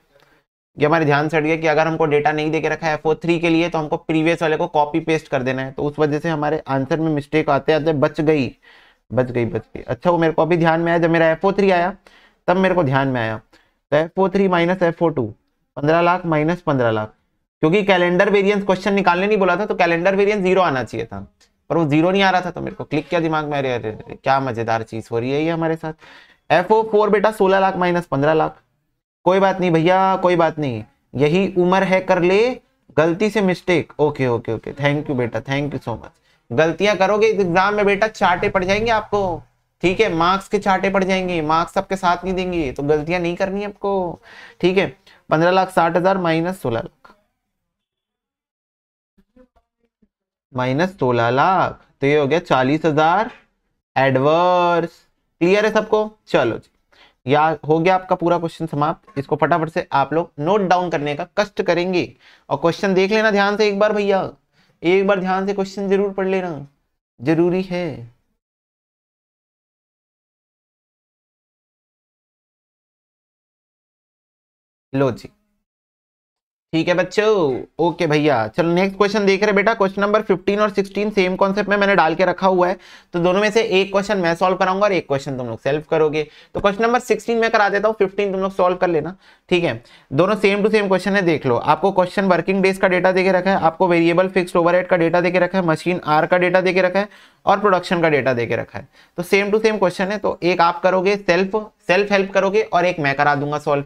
ये हमारे ध्यान से हट गया कि अगर हमको डेटा नहीं देके रखा है एफ ओ थ्री के लिए तो हमको प्रीवियस वाले को कॉपी पेस्ट कर देना है तो उस वजह से हमारे आंसर में मिस्टेक आते आते बच गई बच गई बच गई अच्छा वो मेरे को अभी ध्यान में आया जब मेरा एफ आया तब मेरे को ध्यान में आया तो F O three minus F O two पंद्रह लाख माइनस पंद्रह लाख क्योंकि कैलेंडर वेरिएंस क्वेश्चन निकालने नहीं बोला था तो कैलेंडर वेरिएंस जीरो आना चाहिए था पर वो जीरो नहीं आ रहा था तो मेरे को क्लिक किया दिमाग में अरे अरे क्या मजेदार चीज हो रही है ये हमारे साथ एफ ओ फोर बेटा सोलह लाख माइनस पंद्रह लाख कोई बात नहीं भैया कोई बात नहीं यही उम्र है कर ले गलती से mistake okay okay okay thank you बेटा थैंक यू सो मच गलतियां करोगे एग्जाम में बेटा चाटे पड़ जाएंगे आपको ठीक है मार्क्स के चाटे पड़ जाएंगे मार्क्स आपके साथ नहीं देंगे तो गलतियां नहीं करनी आपको ठीक है पंद्रह लाख साठ हजार माइनस सोलह लाख माइनस सोलह लाख तो ये हो गया चालीस हजार एडवर्स क्लियर है सबको चलो जी या हो गया आपका पूरा क्वेश्चन समाप्त इसको फटाफट से आप लोग नोट डाउन करने का कष्ट करेंगे और क्वेश्चन देख लेना ध्यान से एक बार भैया एक बार ध्यान से क्वेश्चन जरूर पढ़ लेना जरूरी है लो जी ठीक है बच्चों ओके भैया चलो नेक्स्ट क्वेश्चन देख रहे बेटा क्वेश्चन नंबर 15 और 16 सेम कॉन्सेप्ट में मैंने डाल के रखा हुआ है तो दोनों में से एक क्वेश्चन मैं सॉल्व कराऊंगा और एक क्वेश्चन तुम लोग सेल्फ करोगे तो क्वेश्चन नंबर 16 में करा देता हूँ 15 तुम लोग सॉल्व कर लेना ठीक है दोनों सेम टू सेम क्वेश्चन है देख लो आपको क्वेश्चन वर्किंग डेज का डेटा देके रखा है आपको वेरिएबल फिक्स ओवर का डेटा देके रखा है मशीन आर का डेटा देके रखा है और प्रोडक्शन का डेटा देके रखा है तो सेम टू सेम क्वेश्चन है तो एक आप करोगे सेल्फ सेल्फ हेल्प करोगे और एक मैं करा दूंगा सॉल्व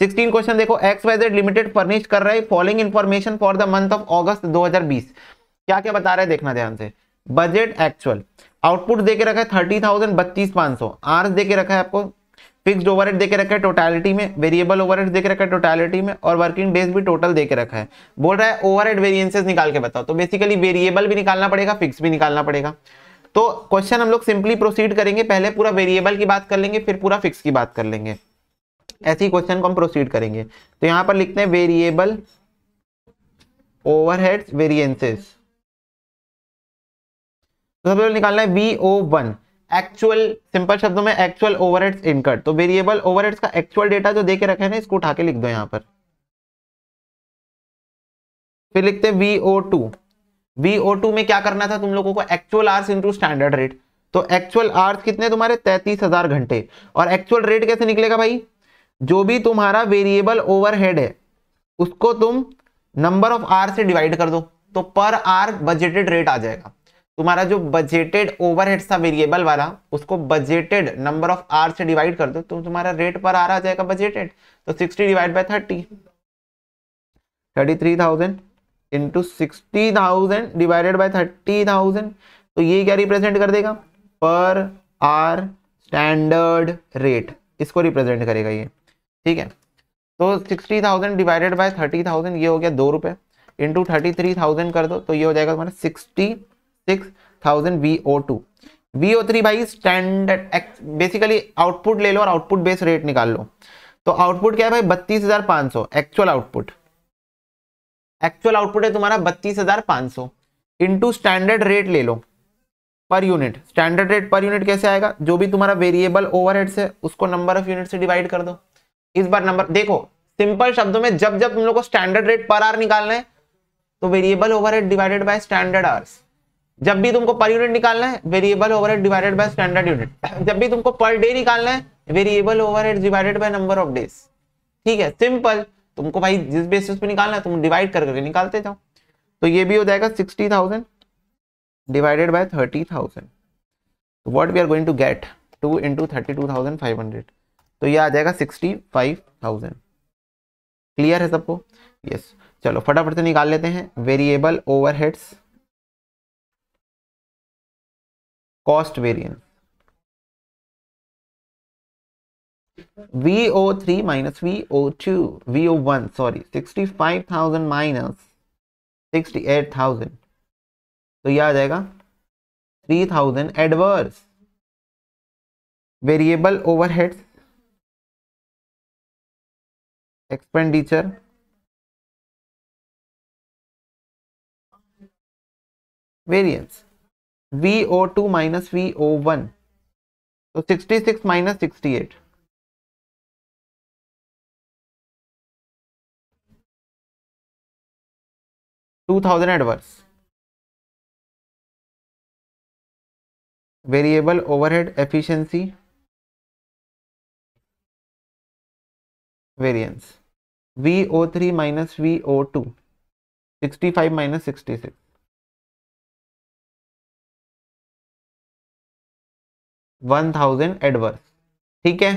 सिक्सटीन क्वेश्चन देखो X Y Z limited furnish कर रहे following information for the month of August 2020 क्या क्या बता रहे हैं देखना ध्यान से बजट एक्चुअल आउटपुट देके रखा है थर्टी थाउजेंड बत्तीस पांच सौ आर्स दे रखा है आपको फिक्स्ड ओवरहेड देके रखा है टोटलिटी में वेरिएबल ओवरहेड देके रखा है टोटलिटी में और वर्किंग डेज भी टोटल देके रखा है बोल रहा है ओवरहेड वेरिएंसेस निकाल के बताओ तो बेसिकली वेरिएबल भी निकालना पड़ेगा फिक्स भी निकालना पड़ेगा तो क्वेश्चन हम लोग सिंपली प्रोसीड करेंगे पहले पूरा वेरिएबल की बात कर लेंगे फिर पूरा फिक्स की बात कर लेंगे ऐसी क्वेश्चन को हम प्रोसीड करेंगे तो यहां पर लिखते हैं वेरिएबल ओवरहेड्स वेरिएंसेस तो सबसे पहले निकालना है V O one actual simple शब्दों में एक्चुअल ओवरहेड्स इनकर्ड तो वेरिएबल ओवरहेड्स का एक्चुअल डेटा जो देके रखे ना इसको उठा के लिख दो यहां पर फिर लिखते हैं V O two V O two में क्या करना था तुम लोगों को actual hours into standard rate तो एक्चुअल आर्स कितने तुम्हारे तैतीस हजार घंटे और एक्चुअल रेट कैसे निकलेगा भाई जो भी तुम्हारा वेरिएबल ओवरहेड है उसको तुम नंबर ऑफ आर से डिवाइड कर दो तो पर आर बजेटेड रेट आ जाएगा तुम्हारा जो बजेटेड ओवरहेड था वेरिएबल वाला उसको बजेटेड नंबर ऑफ आर से डिवाइड कर दो तो तुम्हारा रेट पर आर आ जाएगा बजेटेड तो 60 divide by 30 33,000 three thousand into sixty thousand divided by thirty तो ये क्या रिप्रेजेंट कर देगा पर आर स्टैंडर्ड रेट इसको रिप्रेजेंट करेगा ये ठीक है तो sixty thousand divided by thirty thousand ये हो गया दो रुपये इंटू थर्टी थ्री थाउजेंड कर दो तो ये हो जाएगा तुम्हारा sixty six thousand V O two V O three by standard basically output ले लो और आउटपुट बेस रेट निकाल लो तो आउटपुट क्या है भाई बत्तीस हजार पाँच सौ एक्चुअल आउटपुट एक्चुअल आउटपुट है तुम्हारा बत्तीस हजार पाँच सौ इंटू स्टैंडर्ड रेट ले लो per unit standard rate per unit कैसे आएगा जो भी तुम्हारा वेरिएबल ओवरहेड्स है उसको नंबर ऑफ यूनिट से डिवाइड कर दो इस बार नंबर देखो सिंपल शब्दों में जब जब तुम लोग को स्टैंडर्ड रेट पर आर निकालना है तो variable overhead divided by standard hours जब भी तुमको पर यूनिट निकालना है variable overhead divided by standard unit जब भी तुमको पर डे निकालना है variable overhead divided by number of days ठीक है सिंपल तुमको भाई जिस बेसिस पे निकालना है तुम डिवाइड कर करके निकालते जाओ तो ये भी हो जाएगा sixty thousand divided by thirty thousand what we are going to get two into thirty two thousand five hundred तो ये आ जाएगा सिक्सटी फाइव थाउजेंड क्लियर है सबको यस yes. चलो फटाफट से निकाल लेते हैं variable overheads cost variance V O three minus V O two V O one sorry sixty five thousand minus sixty eight thousand तो यह आ जाएगा three thousand adverse variable overheads expenditure variance V O two minus V O one तो sixty six minus sixty eight two thousand adverse variable overhead efficiency variance V V O O three minus two sixty five minus sixty six one thousand adverse ठीक है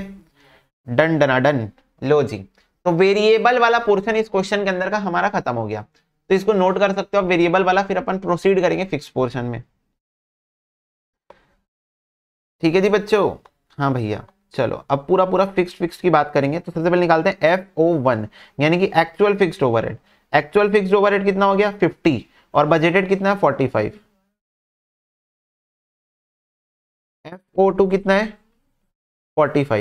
done डना done लो जी तो variable वाला portion इस question के अंदर का हमारा खत्म हो गया तो इसको नोट कर सकते हो आप वेरिएबल वाला फिर अपन प्रोसीड करेंगे फिक्स पोर्शन में ठीक है जी बच्चों हाँ भैया चलो अब पूरा पूरा फिक्स फिक्स की बात करेंगे तो सबसे पहले निकालते हैं एफ ओ वन यानी कि actual fix overhead actual fix overhead कितना हो गया 50 और बजेटेड कितना है 45 एफ ओ टू कितना है 45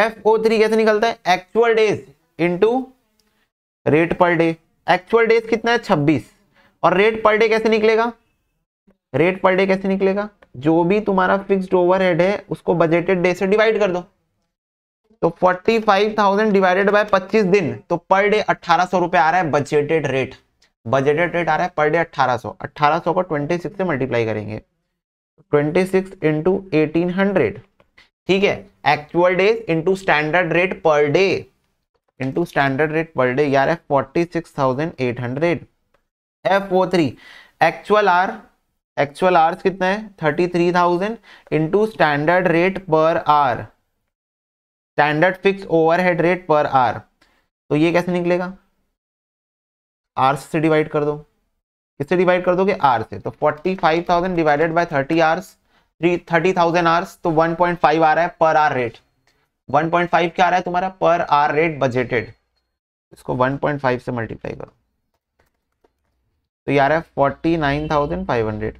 एफ ओ थ्री कैसे निकलता है actual days into rate per day actual days कितना है 26 और रेट पर डे कैसे निकलेगा रेट पर डे कैसे निकलेगा जो भी तुम्हारा फिक्स्ड ओवरहेड है उसको बजटेड डे से डिवाइड कर दो तो 45,000 डिवाइडेड बाय 25 दिन तो पर डे अठारह सौ आ रहा है बजटेड रेट बजटेड रेट आ रहा है पर डे 1800 1800 को 26 से मल्टीप्लाई करेंगे 26 सिक्स इंटू ठीक है actual days into standard rate per day into standard rate per day यार है forty six thousand eight hundred F O three actual hour actual hours कितने है thirty three thousand into standard rate पर hour standard fix overhead rate पर hour तो ये कैसे निकलेगा आर्स से डिवाइड कर दो किससे डिवाइड कर दोगे आर से तो forty five thousand divided by thirty hours three thirty thousand hours तो वन पॉइंट फाइव आ रहा है per hour rate one point five क्या आ रहा है तुम्हारा पर आर रेट बजेटेड इसको वन पॉइंट फाइव से मल्टीप्लाई करो तो ये आ रहा है forty nine thousand five hundred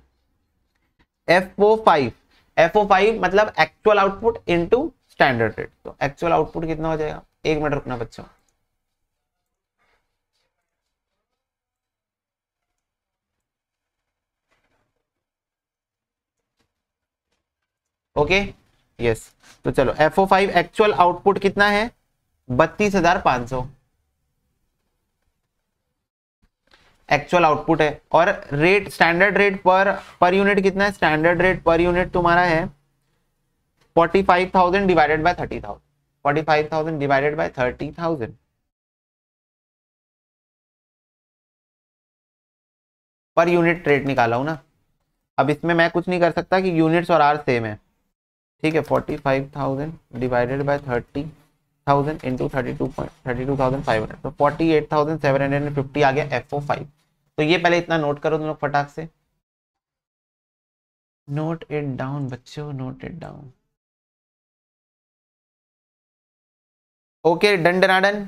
F O five F O five मतलब actual output to standard rate तो एक्चुअल आउटपुट कितना हो जाएगा एक मिनट रुकना बच्चों ओके यस तो चलो F O five actual output कितना है बत्तीस हजार पांच सौ एक्चुअल आउटपुट है और रेट स्टैंडर्ड रेट पर पर यूनिट कितना है स्टैंडर्ड रेट पर यूनिट तुम्हारा है forty five thousand divided by thirty thousand forty five thousand divided by thirty thousand per unit rate निकाला हूँ ना अब इसमें मैं कुछ नहीं कर सकता कि यूनिट्स और आर सेम है ठीक है forty five thousand divided by thirty thousand into thirty two point thirty two thousand five hundred तो forty eight thousand seven hundred and fifty आ गया एफ ओ फाइव तो ये पहले इतना नोट करो तुम लोग फटाक से नोट इट डाउन बच्चों नोट इट डाउन ओके डंडनाडन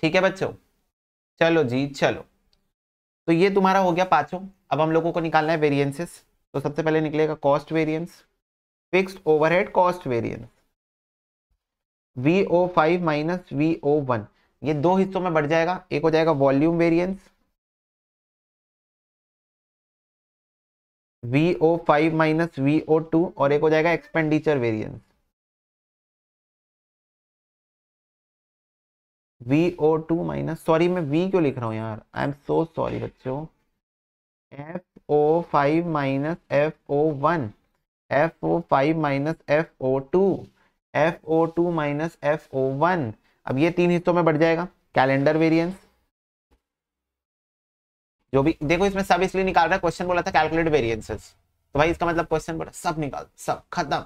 ठीक है बच्चों चलो जी चलो तो ये तुम्हारा हो गया पांचों अब हम लोगों को निकालना है वेरिएंसेस तो सबसे पहले निकलेगा cost variance cost variance V O five minus V O one ये दो हिस्सों में बढ़ जाएगा एक हो जाएगा volume variance five minus V O two और एक हो जाएगा expenditure variance two minus sorry मैं वी क्यों लिख रहा हूं यार आई एम सो सॉरी बच्चों five minus F O one F O five minus F O two F O two minus F O one अब ये तीन हिस्सों में बढ़ जाएगा कैलेंडर वेरिएंस जो भी देखो इसमें सब इसलिए निकाल रहा है क्वेश्चन बोला था कैलकुलेट वेरियंसेस तो भाई इसका मतलब क्वेश्चन बोला सब निकाल सब खत्म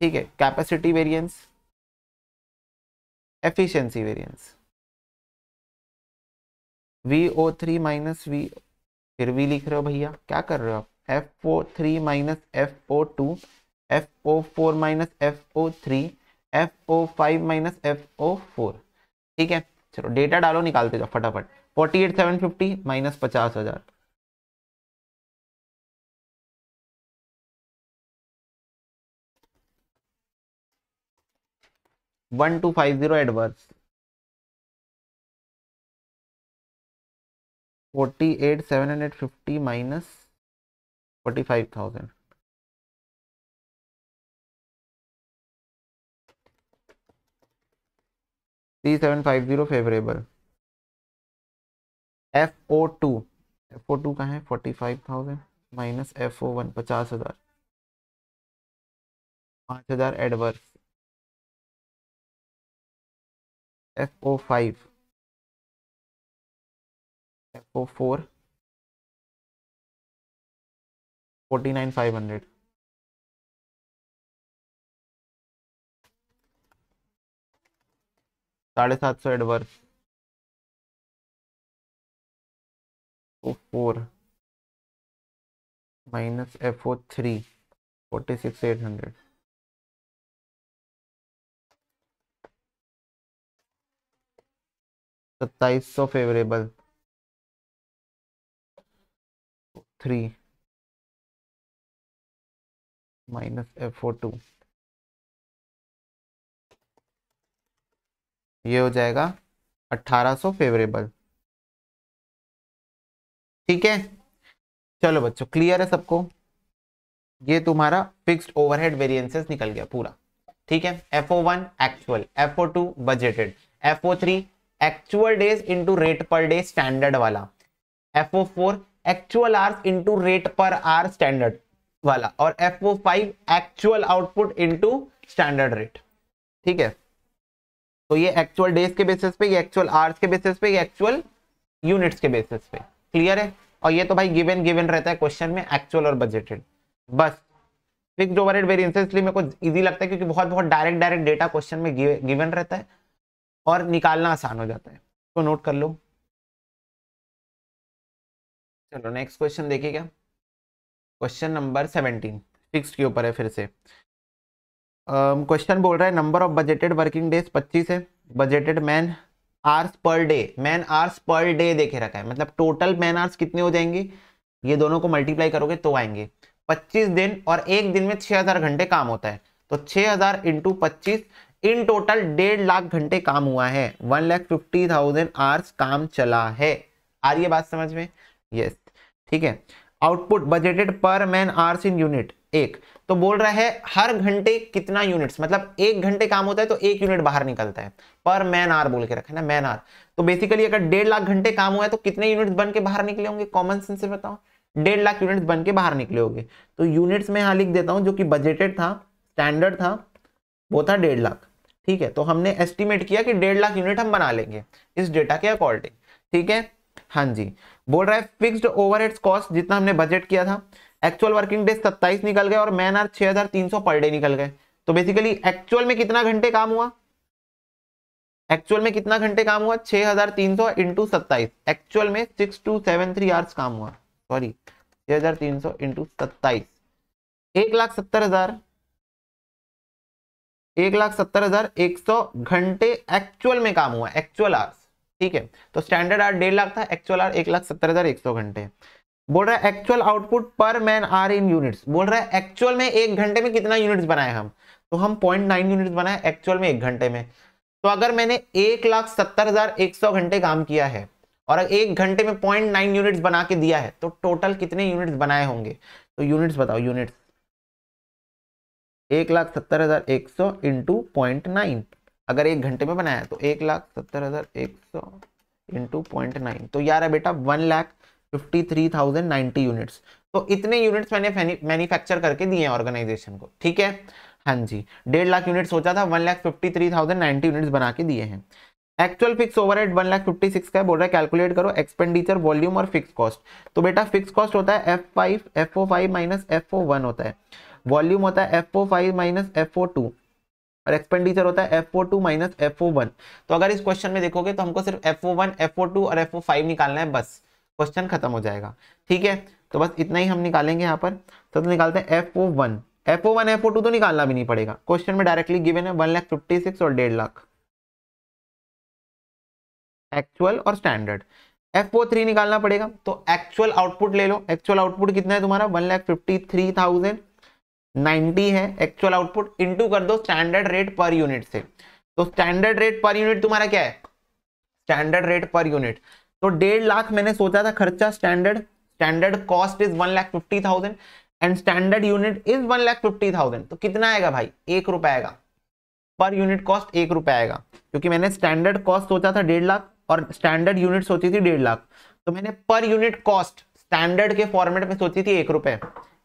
ठीक है capacity variance efficiency variance V O three minus V फिर भी लिख रहे हो भैया क्या कर रहे हो आप F O three minus F O two F O four minus F O three F O five minus F O four ठीक है चलो डेटा डालो निकालते जाओ फटाफट forty eight seven fifty minus पचास हजार one two five zero adverse forty eight seven hundred fifty minus forty five thousand three seven five zero favourable F O two F O two का है forty five thousand minus F O one पचास हज़ार पाँच हज़ार adverse F O five F O four forty nine five hundred साढ़े सात सौ adverse O तो four minus F O three forty six eight hundred सत्ताईस सौ फेवरेबल तो थ्री ओ टू ये हो जाएगा 1800 फेवरेबल ठीक है चलो बच्चों क्लियर है सबको ये तुम्हारा फिक्स्ड ओवरहेड वेरिएंसेस निकल गया पूरा ठीक है F O one actual F O two budgeted F O three actual days into rate per day standard वाला F O four actual hours into rate पर आर स्टैंडर्ड वाला और F O five actual output into standard rate ठीक है तो ये actual days के basis पे ये एक्चुअल आवर्स के बेसिस पे ये एक्चुअल यूनिट्स के बेसिस पे क्लियर है और ये तो भाई गिवन गिवन रहता है क्वेश्चन में एक्चुअल और बजटेड बस फिक्स ओवर हेड वेरियंसेस इसलिए मेरे को ईजी लगता है क्योंकि बहुत बहुत डायरेक्ट डायरेक्ट डेटा क्वेश्चन में गिवन रहता है और निकालना आसान हो जाता है तो नोट कर लो चलो नेक्स्ट क्वेश्चन देखिए क्या क्वेश्चन नंबर सेवनटीन फिक्स के ऊपर है फिर से क्वेश्चन um, बोल रहा है number of budgeted working days पच्चीस है budgeted man hours per day man hours per day देखे रखा है मतलब टोटल मैन आर्स कितने हो जाएंगे ये दोनों को मल्टीप्लाई करोगे तो आएंगे 25 दिन और एक दिन में 6000 घंटे काम होता है तो 6000 हजार इंटू पच्चीस इन टोटल डेढ़ लाख घंटे काम हुआ है one lakh fifty thousand hours काम चला है आ रही है बात समझ में यस ठीक है output budgeted per man hours in unit एक तो बोल रहा है हर घंटे कितना यूनिट्स मतलब एक घंटे काम होता है तो एक यूनिट बाहर निकलता है पर मैन आर बोल के रखा है ना मैन आर तो बेसिकली अगर डेढ़ लाख घंटे काम हुआ है तो कितने यूनिट्स बन के बाहर निकले होंगे कॉमन सेंस से बताओ डेढ़ लाख यूनिट्स बन के बाहर निकले होंगे तो यूनिट्स में यहाँ लिख देता हूँ जो कि बजटेड था स्टैंडर्ड था वो था डेढ़ लाख ठीक है तो हमने एस्टिमेट किया कि डेढ़ लाख यूनिट हम बना लेंगे इस डेटा के अकॉर्डिंग ठीक है हाँ जी बोल रहा है फिक्स्ड ओवरहेड्स कॉस्ट जितना हमने बजट किया था एक्चुअल वर्किंग डे 27 निकल गए और मैन आर सौ पर डे निकल गए तो बेसिकली एक्चुअल में कितना घंटे काम हुआ एक्चुअल में कितना घंटे काम हुआ 6300 हजार तीन सौ इंटू सत्ताईस एक्चुअल में six two seven three hours काम हुआ सॉरी छह हजार तीन सौ इंटू सत्ताईस एक लाख सत्तर हजार एक लाख सत्तर हजार एक सौ घंटे एक्चुअल में काम हुआ एक्चुअल आवर्स ठीक है तो स्टैंडर्ड आर डेढ़ लाख था एक्चुअल आर एक लाख सत्तर हजार एक सौ घंटे बोल रहा है actual output per man hour in units बोल रहा है एक्चुअल में एक घंटे में कितना यूनिट्स बनाए हम तो हम पॉइंट नाइन यूनिट बनाए एक्चुअल में एक घंटे में तो अगर मैंने एक लाख सत्तर हजार एक सौ घंटे काम किया है और एक घंटे में पॉइंट नाइन यूनिट्स बना के दिया है तो टोटल कितने यूनिट्स बनाए होंगे तो यूनिट्स बताओ यूनिट्स एक लाख सत्तर हजार एक सौ इंटू पॉइंट नाइन अगर एक घंटे में बनाया तो एक लाख सत्तर हज़ार एक सौ इंटू पॉइंट नाइन तो यार है बेटा one lakh fifty three thousand ninety units तो इतने यूनिट्स मैंने मैन्युफैक्चर करके दिए हैं ऑर्गेनाइजेशन को ठीक है हाँ जी डेढ़ लाख यूनिट सोचा था one lakh fifty three thousand ninety units बना के दिए हैं actual fix overhead one lakh fifty six का है, बोल रहा है कैलकुलेट करो एक्सपेंडिचर वॉल्यूम और फिक्स कॉस्ट तो बेटा फिक्स कॉस्ट होता है F five F O five minus F O one होता है वॉल्यूम होता है F O five minus F O two और एक्सपेंडिचर होता है F O two minus F O one तो अगर इस क्वेश्चन में देखोगे तो हमको सिर्फ F O one F O two और एफ ओ फाइव निकालना है बस क्वेश्चन खत्म हो जाएगा ठीक है तो बस इतना ही हम निकालेंगे यहाँ पर तो, तो निकालते हैं F O one F O one F O two तो निकालना भी नहीं पड़ेगा क्वेश्चन में डायरेक्टली गिवन है वन लाख फिफ्टी सिक्स और डेढ़ लाख एक्चुअल और स्टैंडर्ड एफ ओ थ्री निकालना पड़ेगा तो एक्चुअल आउटपुट ले लो एक्चुअल आउटपुट कितना है तुम्हारा one lakh fifty three thousand 90 है एक्चुअल आउटपुट इनटू कर दो स्टैंडर्ड रेट पर यूनिट से तो स्टैंडर्ड रेट पर यूनिट तुम्हारा क्या है स्टैंडर्ड रेट पर यूनिट तो डेढ़ लाख मैंने सोचा था खर्चा standard standard cost is one lakh fifty thousand and standard unit is one lakh fifty thousand तो कितना आएगा भाई एक रुपए आएगा पर यूनिट कॉस्ट एक रुपए आएगा क्योंकि मैंने स्टैंडर्ड कॉस्ट सोचा था डेढ़ लाख और स्टैंडर्ड यूनिट सोची थी डेढ़ लाख तो मैंने पर यूनिट कॉस्ट स्टैंडर्ड के फॉर्मेट में सोची थी एक रुपए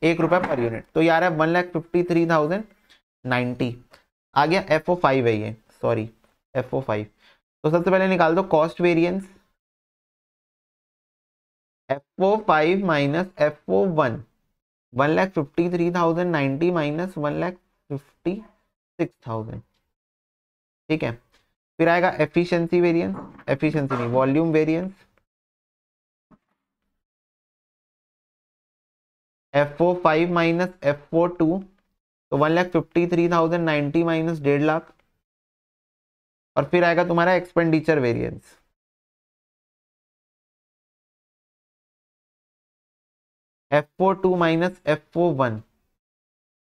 एक रुपए पर यूनिट तो यार one lakh fifty three thousand ninety आ गया एफ ओ फाइव है ये सॉरी एफ ओ फाइव तो सबसे पहले निकाल दो cost variance F O five minus F O one one lakh fifty three thousand ninety minus one lakh fifty six thousand ठीक है फिर आएगा एफिशिएंसी वेरिएंस एफिशिएंसी नहीं volume variance F O five minus F O two तो one lakh fifty three thousand ninety minus डेढ़ लाख और फिर आएगा तुम्हारा expenditure variance F O two minus F O one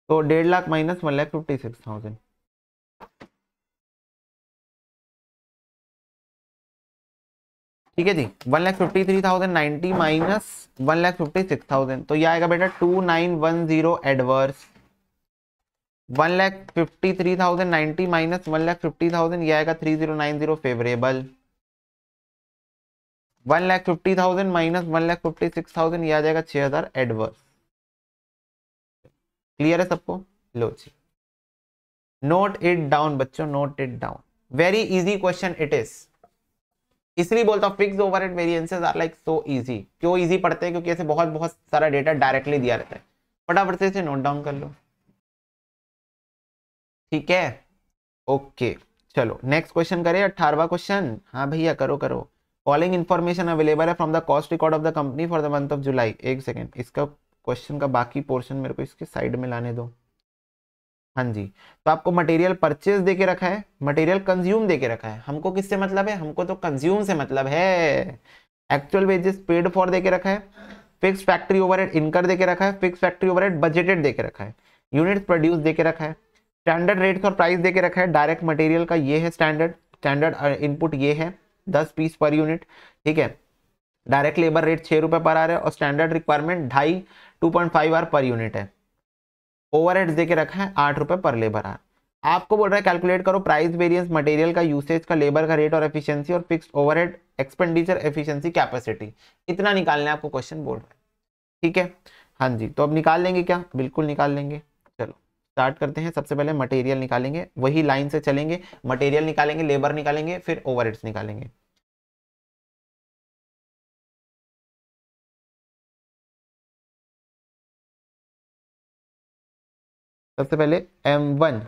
तो डेढ़ lakh minus one lakh fifty six thousand ठीक है जी one lakh fifty three thousand ninety minus one lakh fifty six thousand तो यह आएगा बेटा two nine one zero adverse one lakh fifty three thousand ninety minus one lakh fifty thousand यह आएगा three zero nine zero favourable one lakh fifty thousand minus one lakh fifty six thousand यह आ जाएगा छह हज़ार एडवर्स क्लियर है सबको लो जी नोट इट डाउन बच्चों note it down very easy question it is इसलिए बोलता हूँ fix overhead variances are like so easy क्यों ईजी पड़ते हैं क्योंकि ऐसे बहुत बहुत सारा डेटा डायरेक्टली दिया रहता है फटाफट से इसे नोट डाउन कर लो ठीक है ओके चलो नेक्स्ट क्वेश्चन करें अठारवा क्वेश्चन हाँ भैया करो करो कॉलिंग इन्फॉर्मेशन अवेलेबल है from the cost record of the company for the month of July एक सेकेंड इसका क्वेश्चन का बाकी पोर्शन मेरे को इसके साइड में लाने दो हाँ जी तो आपको मटेरियल परचेज दे के रखा है मटेरियल कंज्यूम दे के रखा है हमको किससे मतलब है हमको तो कंज्यूम से मतलब है एक्चुअल वेजेस पेड फॉर दे के रखा है फिक्स फैक्ट्री ओवरहेड इनकर दे के रखा है फिक्स फैक्ट्री ओवरहेड बजटेड दे के रखा है यूनिट प्रोड्यूस दे के रखा है स्टैंडर्ड रेट्स और प्राइस दे के रखा है डायरेक्ट मटेरियल का ये है स्टैंडर्ड स्टैंडर्ड इनपुट ये है दस पीस पर यूनिट ठीक है डायरेक्ट लेबर रेट छः रुपये पर आ रहा है और स्टैंडर्ड रिक्वायरमेंट ढाई two point five hour per unit है ओवर दे के रखा है आठ रुपये पर लेबर आर आपको बोल रहा है कैलकुलेट करो प्राइस वेरियंस मटेरियल का यूसेज का लेबर का रेट और एफिशिएंसी और fix overhead expenditure efficiency capacity इतना निकालने आपको क्वेश्चन बोल रहा है ठीक है हाँ जी तो अब निकाल लेंगे क्या बिल्कुल निकाल लेंगे चलो स्टार्ट करते हैं सबसे पहले मटेरियल निकालेंगे वही लाइन से चलेंगे मटेरियल निकालेंगे लेबर निकालेंगे फिर ओवरहेड्स निकालेंगे सबसे पहले M one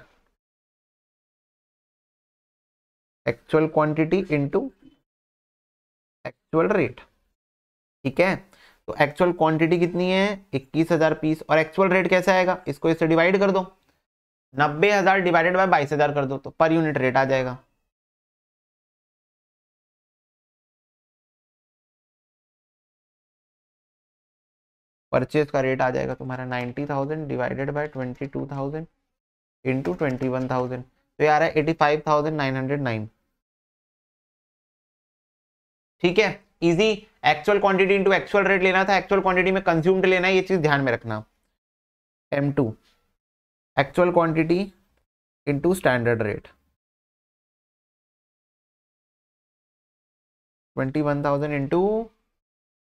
actual quantity into actual rate ठीक है तो एक्चुअल क्वांटिटी कितनी है इक्कीस हजार पीस और एक्चुअल रेट कैसे आएगा इसको इससे डिवाइड कर दो नब्बे हजार डिवाइडेड बाय बाईस हजार कर दो तो पर यूनिट रेट आ जाएगा परचेज का रेट आ जाएगा तुम्हारा ninety thousand divided by twenty two thousand into twenty one thousand तो ये आ रहा है eighty five thousand nine hundred nine ठीक है easy actual quantity into actual rate लेना था एक्चुअल क्वांटिटी में कंज्यूम्ड लेना है ये चीज ध्यान में रखना M two actual quantity into standard rate twenty one thousand into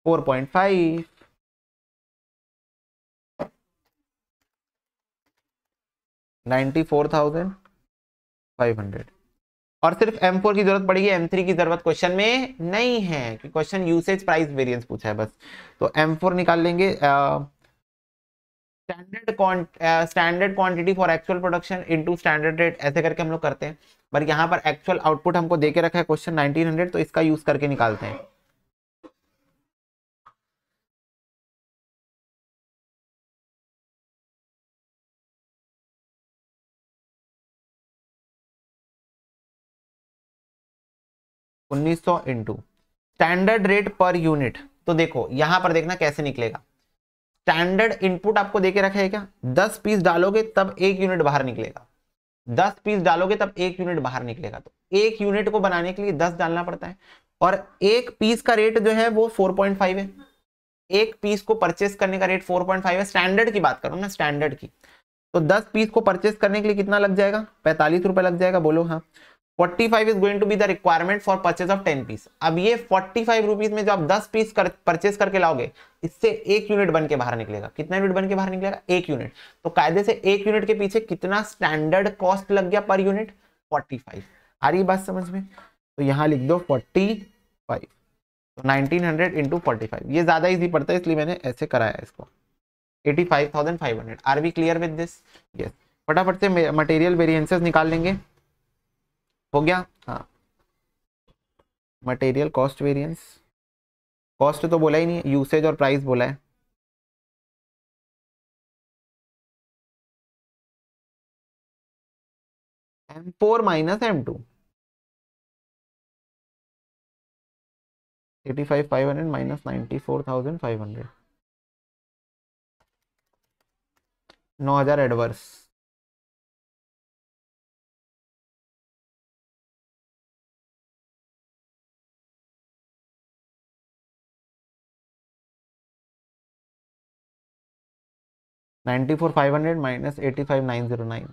four point five ninety four thousand five hundred और सिर्फ एम फोर की जरूरत पड़ेगी एम थ्री की जरूरत क्वेश्चन में नहीं है कि क्वेश्चन यूसेज प्राइस वेरिएंस पूछा है बस तो एम फोर निकाल लेंगे standard standard quantity for actual production into standard rate ऐसे करके हम लोग करते हैं पर यहाँ पर एक्चुअल आउटपुट हमको दे के रखा है क्वेश्चन हंड्रेड तो इसका यूज करके निकालते हैं उन्नीस सौ into standard rate per unit तो देखो यहां पर देखना कैसे निकलेगा स्टैंडर्ड इनपुट आपको देके रखा है क्या दस पीस डालोगे तब एक यूनिट बाहर निकलेगा दस पीस डालोगे तब एक यूनिट बाहर निकलेगा तो एक यूनिट को बनाने के लिए दस डालना पड़ता है और एक पीस का रेट जो है वो फोर पॉइंट फाइव है एक पीस को परचेस करने का रेट फोर पॉइंट फाइव है स्टैंडर्ड की बात करूँ ना स्टैंडर्ड की तो दस पीस को परचेस करने के लिए कितना लग जाएगा पैंतालीस रुपए लग जाएगा बोलो हाँ 45 is going to be the requirement for purchase of 10 piece अब ये 45 रुपीस में जो आप 10 पीस कर, परचेज करके लाओगे इससे एक यूनिट बन के बाहर निकलेगा कितना यूनिट बन के बाहर निकलेगा एक यूनिट तो कायदे से एक यूनिट के पीछे कितना स्टैंडर्ड कॉस्ट लग गया पर यूनिट 45 आ रही बात समझ में तो यहाँ लिख दो 45 तो नाइनटीन हंड्रेड इंटू ये ज्यादा ईजी पड़ता है इसलिए मैंने ऐसे कराया इसको eighty 85,500 are we clear with this yes फटाफट से मटेरियल वेरियंसेज निकाल लेंगे हो गया हाँ मटेरियल कॉस्ट वेरियंस कॉस्ट तो बोला ही नहीं यूसेज और प्राइस बोला है M four minus M two eighty five five hundred minus ninety four thousand five hundred नौ हजार adverse ninety four five hundred minus eighty five nine zero nine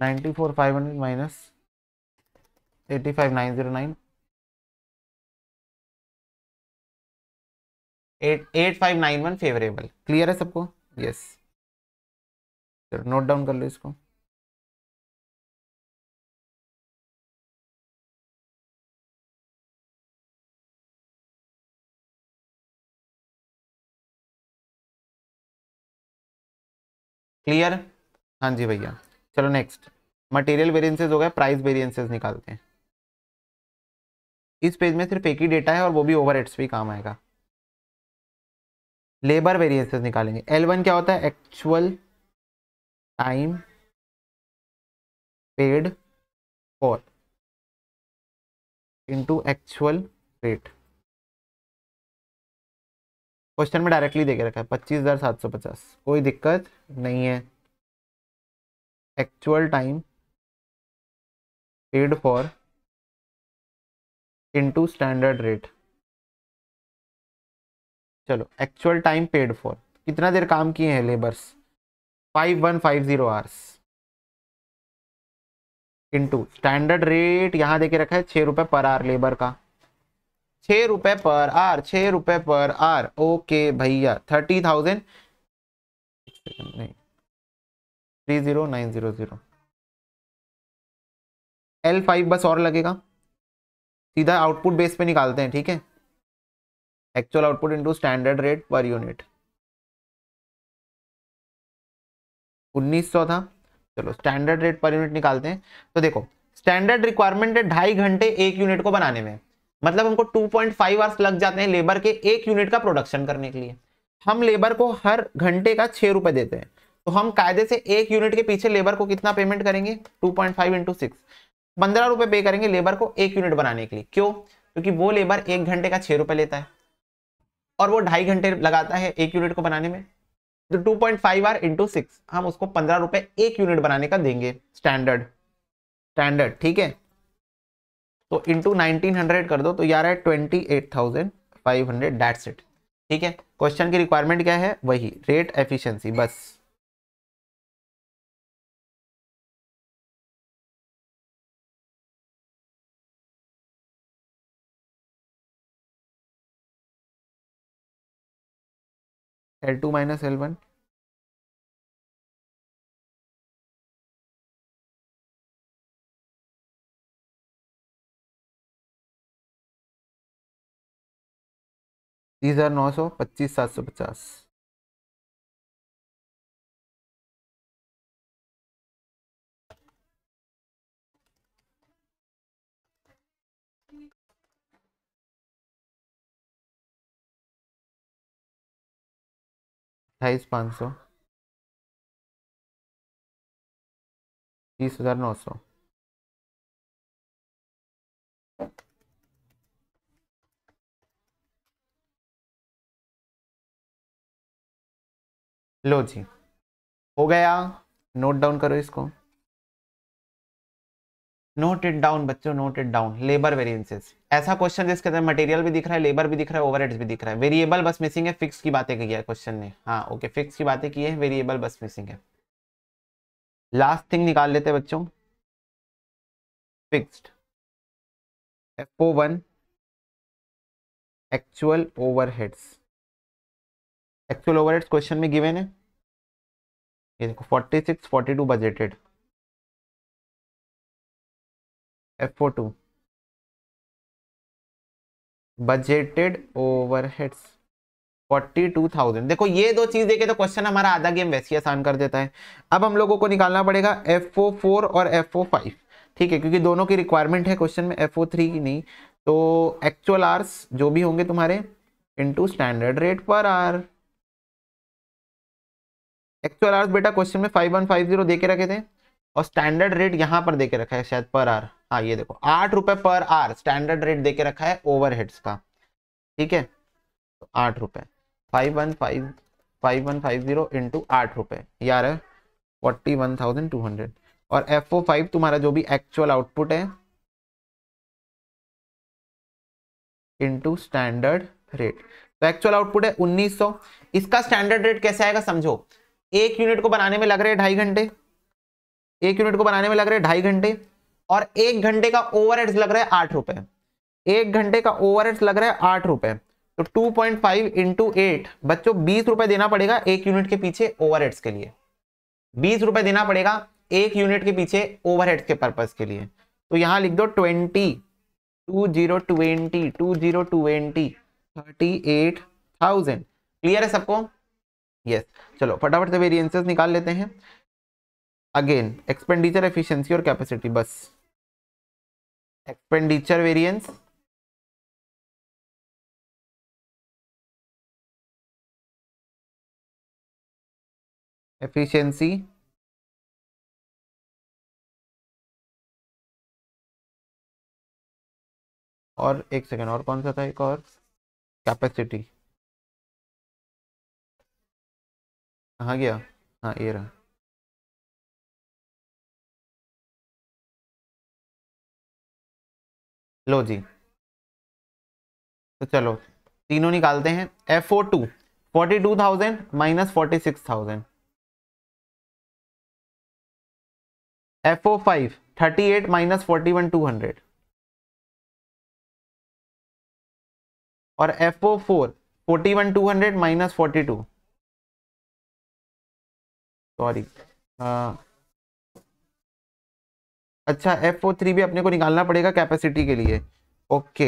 ninety four five hundred minus eighty five nine zero nine eight eight five nine one favourable clear है सबको yes yes. Note down कर लो इसको clear हाँ जी भैया चलो next material variances हो गए प्राइस वेरियंसेज निकालते हैं इस पेज में सिर्फ एक ही डेटा है और वो भी ओवर भी काम आएगा लेबर वेरियंसेज निकालेंगे एल वन क्या होता है actual time paid for into actual rate question में डायरेक्टली देके रखा है पच्चीस हज़ार सात सौ पचास कोई दिक्कत नहीं है actual time paid for into standard rate चलो एक्चुअल टाइम पेड फॉर कितना देर काम किए हैं labours five one five zero hours into standard rate यहाँ देके रखा है छह रुपए पर आवर लेबर का छ रुपए पर आर छ रुपए पर आर ओके भैया thirty thousand three zero nine zero zero L five बस और लगेगा सीधा आउटपुट बेस पे निकालते हैं ठीक है actual output into standard rate per unit 1900 था चलो स्टैंडर्ड रेट पर यूनिट निकालते हैं तो देखो स्टैंडर्ड रिक्वायरमेंट है ढाई घंटे एक यूनिट को बनाने में मतलब हमको 2.5 पॉइंट आवर्स लग जाते हैं लेबर के एक यूनिट का प्रोडक्शन करने के लिए हम लेबर को हर घंटे का छह रुपए देते हैं तो हम कायदे से एक यूनिट के पीछे लेबर को कितना पेमेंट करेंगे two point five into six पंद्रह रुपए पे करेंगे लेबर को एक यूनिट बनाने के लिए क्यों क्योंकि वो लेबर एक घंटे का छह रुपए लेता है और वो ढाई घंटे लगाता है एक यूनिट को बनाने में तो two point five hour into six हम उसको पंद्रह रुपये एक यूनिट बनाने का देंगे स्टैंडर्ड स्टैंडर्ड ठीक है तो इंटू नाइनटीन कर दो तो यार है twenty eight thousand five hundred that it ठीक है क्वेश्चन की रिक्वायरमेंट क्या है वही रेट एफिशिएंसी बस L2 माइनस एल वन तीस हज़ार नौ सौ पच्चीस सात सौ पचास अट्ठाईस पाँच सौ तीस हज़ार नौ सौ लो जी हो गया नोट डाउन करो इसको नोट इट डाउन बच्चों note it down labour variances ऐसा क्वेश्चन जिसके अंदर मटेरियल भी दिख रहा है लेबर भी दिख रहा है ओवर भी दिख रहा है वेरिएबल बस मिसिंग है फिक्स हाँ, की बातें की है क्वेश्चन ने हाँ ओके फिक्स की बातें की है वेरिएबल बस मिसिंग है लास्ट थिंग निकाल लेते बच्चों fixed F O one actual overheads actual overheads question में गिवेन है ये देखो 46 42 बजटेड F42 बजटेड ओवरहेड्स 42,000 देखो ये दो चीज देखे तो क्वेश्चन हमारा आधा गेम वैसे ही आसान कर देता है अब हम लोगों को निकालना पड़ेगा FO4 और FO5 ठीक है क्योंकि दोनों की रिक्वायरमेंट है क्वेश्चन में FO3 की नहीं तो एक्चुअल आर्स जो भी होंगे तुम्हारे इनटू स्टैंडर्ड रेट पर आर एक्चुअल आवर्स बेटा क्वेश्चन में फाइव वन फाइव जीरो दे के रखे थे और स्टैंडर्ड रेट यहाँ पर दे के रखा है शायद पर आर हाँ ये देखो आठ रुपए पर आर स्टैंडर्ड रेट दे के रखा है ओवर का ठीक है तो आठ रुपए five one five five one five zero into आठ रुपए यार forty one thousand two hundred और एफ ओ फाइव तुम्हारा जो भी एक्चुअल आउटपुट है इंटू स्टैंडर्ड रेट तो एक्चुअल आउटपुट है उन्नीस सौ इसका स्टैंडर्ड रेट कैसे आएगा समझो एक यूनिट को बनाने में लग रहे ढाई घंटे एक यूनिट को बनाने में लग रहे ढाई घंटे और एक घंटे का ओवर लग रहा है आठ रुपए एक घंटे का ओवर लग रहा है आठ रुपए तो two point five into eight बच्चों बीस रुपए देना पड़ेगा एक यूनिट के पीछे ओवर के लिए बीस रुपए देना पड़ेगा एक यूनिट के पीछे ओवरहेड्स के पर्पज के लिए तो यहां लिख दो twenty two zero twenty two zero twenty thirty eight thousand clear है सबको यस yes. चलो फटाफट से वेरिएंसेस निकाल लेते हैं अगेन एक्सपेंडिचर एफिशिएंसी और कैपेसिटी बस एक्सपेंडिचर वेरिएंस एफिशिएंसी और एक सेकेंड और कौन सा था एक और कैपेसिटी कहाँ गया हाँ ये रहा लो जी तो चलो तीनों निकालते हैं F O two forty two thousand minus forty six thousand F O five thirty eight minus forty one two hundred और F O four forty one two hundred minus forty two sorry हाँ। अच्छा F O three भी अपने को निकालना पड़ेगा capacity के लिए ओके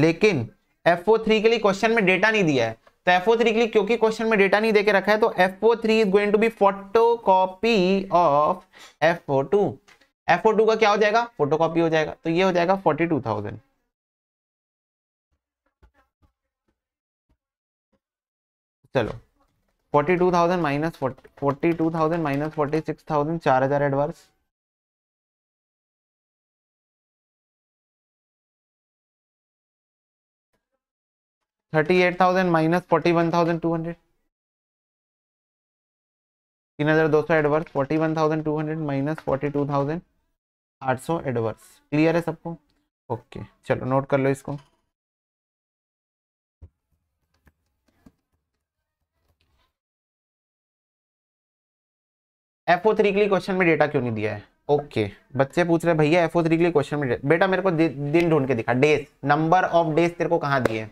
लेकिन एफ ओ थ्री के लिए क्वेश्चन में डेटा नहीं दिया है तो एफ ओ थ्री के लिए क्योंकि क्वेश्चन में डेटा नहीं देके रखा है तो F O three is going to be photocopy of F O two F O two का क्या हो जाएगा फोटो कॉपी हो जाएगा तो ये हो जाएगा फोर्टी टू थाउजेंड चलो forty two thousand minus forty two thousand minus forty six thousand चार हजार advance thirty eight thousand minus forty one thousand two hundred तीन हजार दो सौ adverse forty one thousand two hundred minus forty two thousand आठ सौ adverse clear है सबको ओके चलो नोट कर लो इसको एफ ओ थ्री के लिए क्वेश्चन में डेटा क्यों नहीं दिया है ओके okay. बच्चे पूछ रहे भैया एफ ओ थ्री के लिए क्वेश्चन में बेटा मेरे को दिन ढूंढ के दिखा डेज नंबर ऑफ डेज तेरे को कहाँ दिए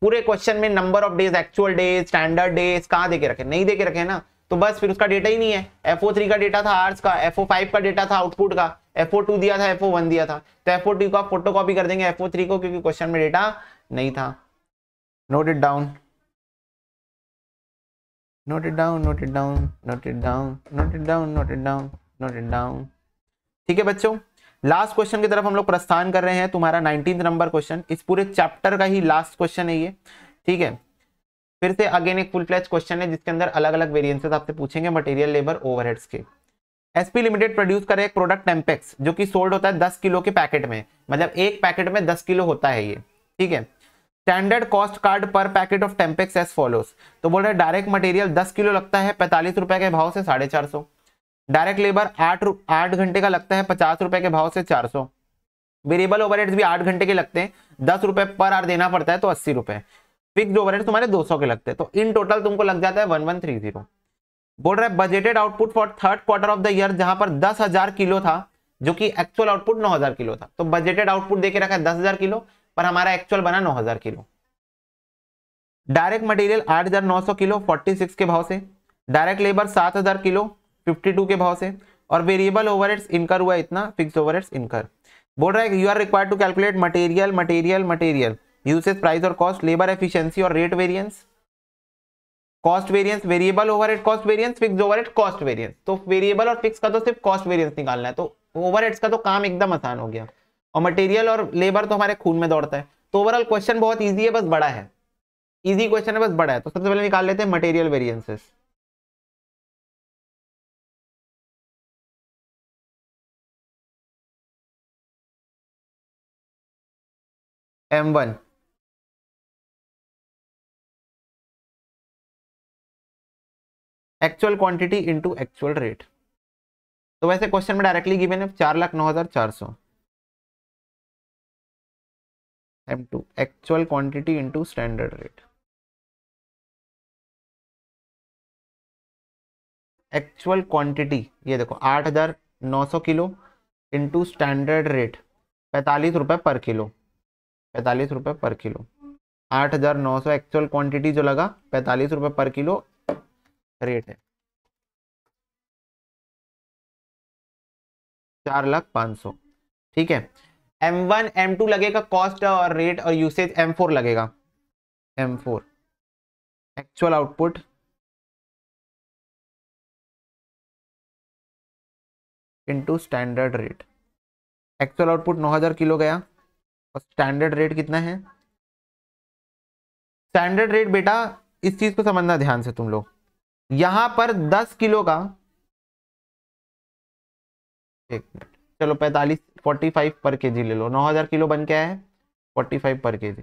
पूरे क्वेश्चन में number of days actual days standard days कहाँ दे के रखे नहीं दे के रखे ना तो बस फिर उसका डेटा ही नहीं है एफ ओ थ्री का डेटा था आर्स का एफ ओ फाइव का डेटा था आउटपुट का एफ ओ टू दिया था एफ ओ वन दिया था तो एफ ओ टू का फोटो कॉपी कर देंगे एफ ओ थ्री को क्योंकि क्वेश्चन में डेटा नहीं था note it down note it down note it down note it down note it down note it down note it down ठीक है बच्चों लास्ट क्वेश्चन की तरफ हम लोग प्रस्थान कर रहे हैं तुम्हारा नाइनटीन नंबर क्वेश्चन इस पूरे चैप्टर का ही लास्ट क्वेश्चन है ये ठीक है फिर से अगेन एक फुल फ्लैच क्वेश्चन है जिसके अंदर अलग अलग वेरियंसेस आपसे पूछेंगे मटेरियल लेबर ओवरहेड्स के एसपी लिमिटेड प्रोड्यूस करे एक प्रोडक्ट टेम्पेक्स जो कि सोल्ड होता है दस किलो के पैकेट में मतलब एक पैकेट में दस किलो होता है ये ठीक है स्टैंडर्ड कॉस्ट कार्ड पर packet of Tempex S follows तो बोल रहे डायरेक्ट मटेरियल दस किलो लगता है पैंतालीस रुपए के भाव से साढ़े चार सौ डायरेक्ट लेबर आठ आठ घंटे का लगता है पचास रुपए के भाव से चार सौ वेरिएबल ओवर भी आठ घंटे के लगते हैं दस रुपए पर आर देना पड़ता है तो अस्सी रुपए फिक्स ओवरहेड तुम्हारे दो के लगते हैं तो इन टोटल तुमको लग जाता है वन वन थ्री जीरो बोल रहे budgeted output for third quarter of the year जहां पर दस किलो था जो कि एक्चुअल आउटपुट नौ किलो था तो बजेटेड आउटपुट देके रखा है दस किलो पर हमारा एक्चुअल बना 9000 किलो डायरेक्ट मटेरियल 8900 किलो 46 के भाव से डायरेक्ट लेबर 7000 किलो 52 के भाव से और वेरिएबल ओवरहेड्स इनकर हुआ इतना फिक्स ओवरहेड्स इनकर बोल रहा है you are require to calculate material material material usage price और कॉस्ट लेबर एफिशियंसी और rate variance cost variance variable overhead cost variance fix overhead cost variance तो वेरिएबल और फिक्स का तो सिर्फ कॉस्ट वेरिएंस निकालना है तो ओवरहेड्स का तो काम एकदम आसान हो गया और मटेरियल और लेबर तो हमारे खून में दौड़ता है तो ओवरऑल क्वेश्चन बहुत ईजी है बस बड़ा है ईजी क्वेश्चन है बस बड़ा है तो सबसे पहले निकाल लेते हैं material variances M one actual quantity into actual rate तो वैसे क्वेश्चन में डायरेक्टली गिवन है चार लाख नौ हजार चार सौ M two actual quantity into standard rate actual quantity ये देखो आठ हज़ार नौ सौ किलो इनटू स्टैंडर्ड रेट पैंतालीस रुपए पर किलो पैंतालीस रुपए पर किलो आठ हज़ार नौ सौ एक्चुअल क्वांटिटी जो लगा पैंतालीस रुपए पर किलो रेट है चार लाख पांच सौ ठीक है M1 M2 लगेगा कॉस्ट और रेट और यूसेज M4 लगेगा M4 actual output into standard rate actual output 9000 kilo गया और स्टैंडर्ड रेट कितना है स्टैंडर्ड रेट बेटा इस चीज को समझना ध्यान से तुम लोग यहां पर 10 किलो का एक मिनट चलो पैंतालीस फोर्टी फाइव पर के जी ले लो नौ हज़ार किलो बन के आए फोर्टी फाइव पर के जी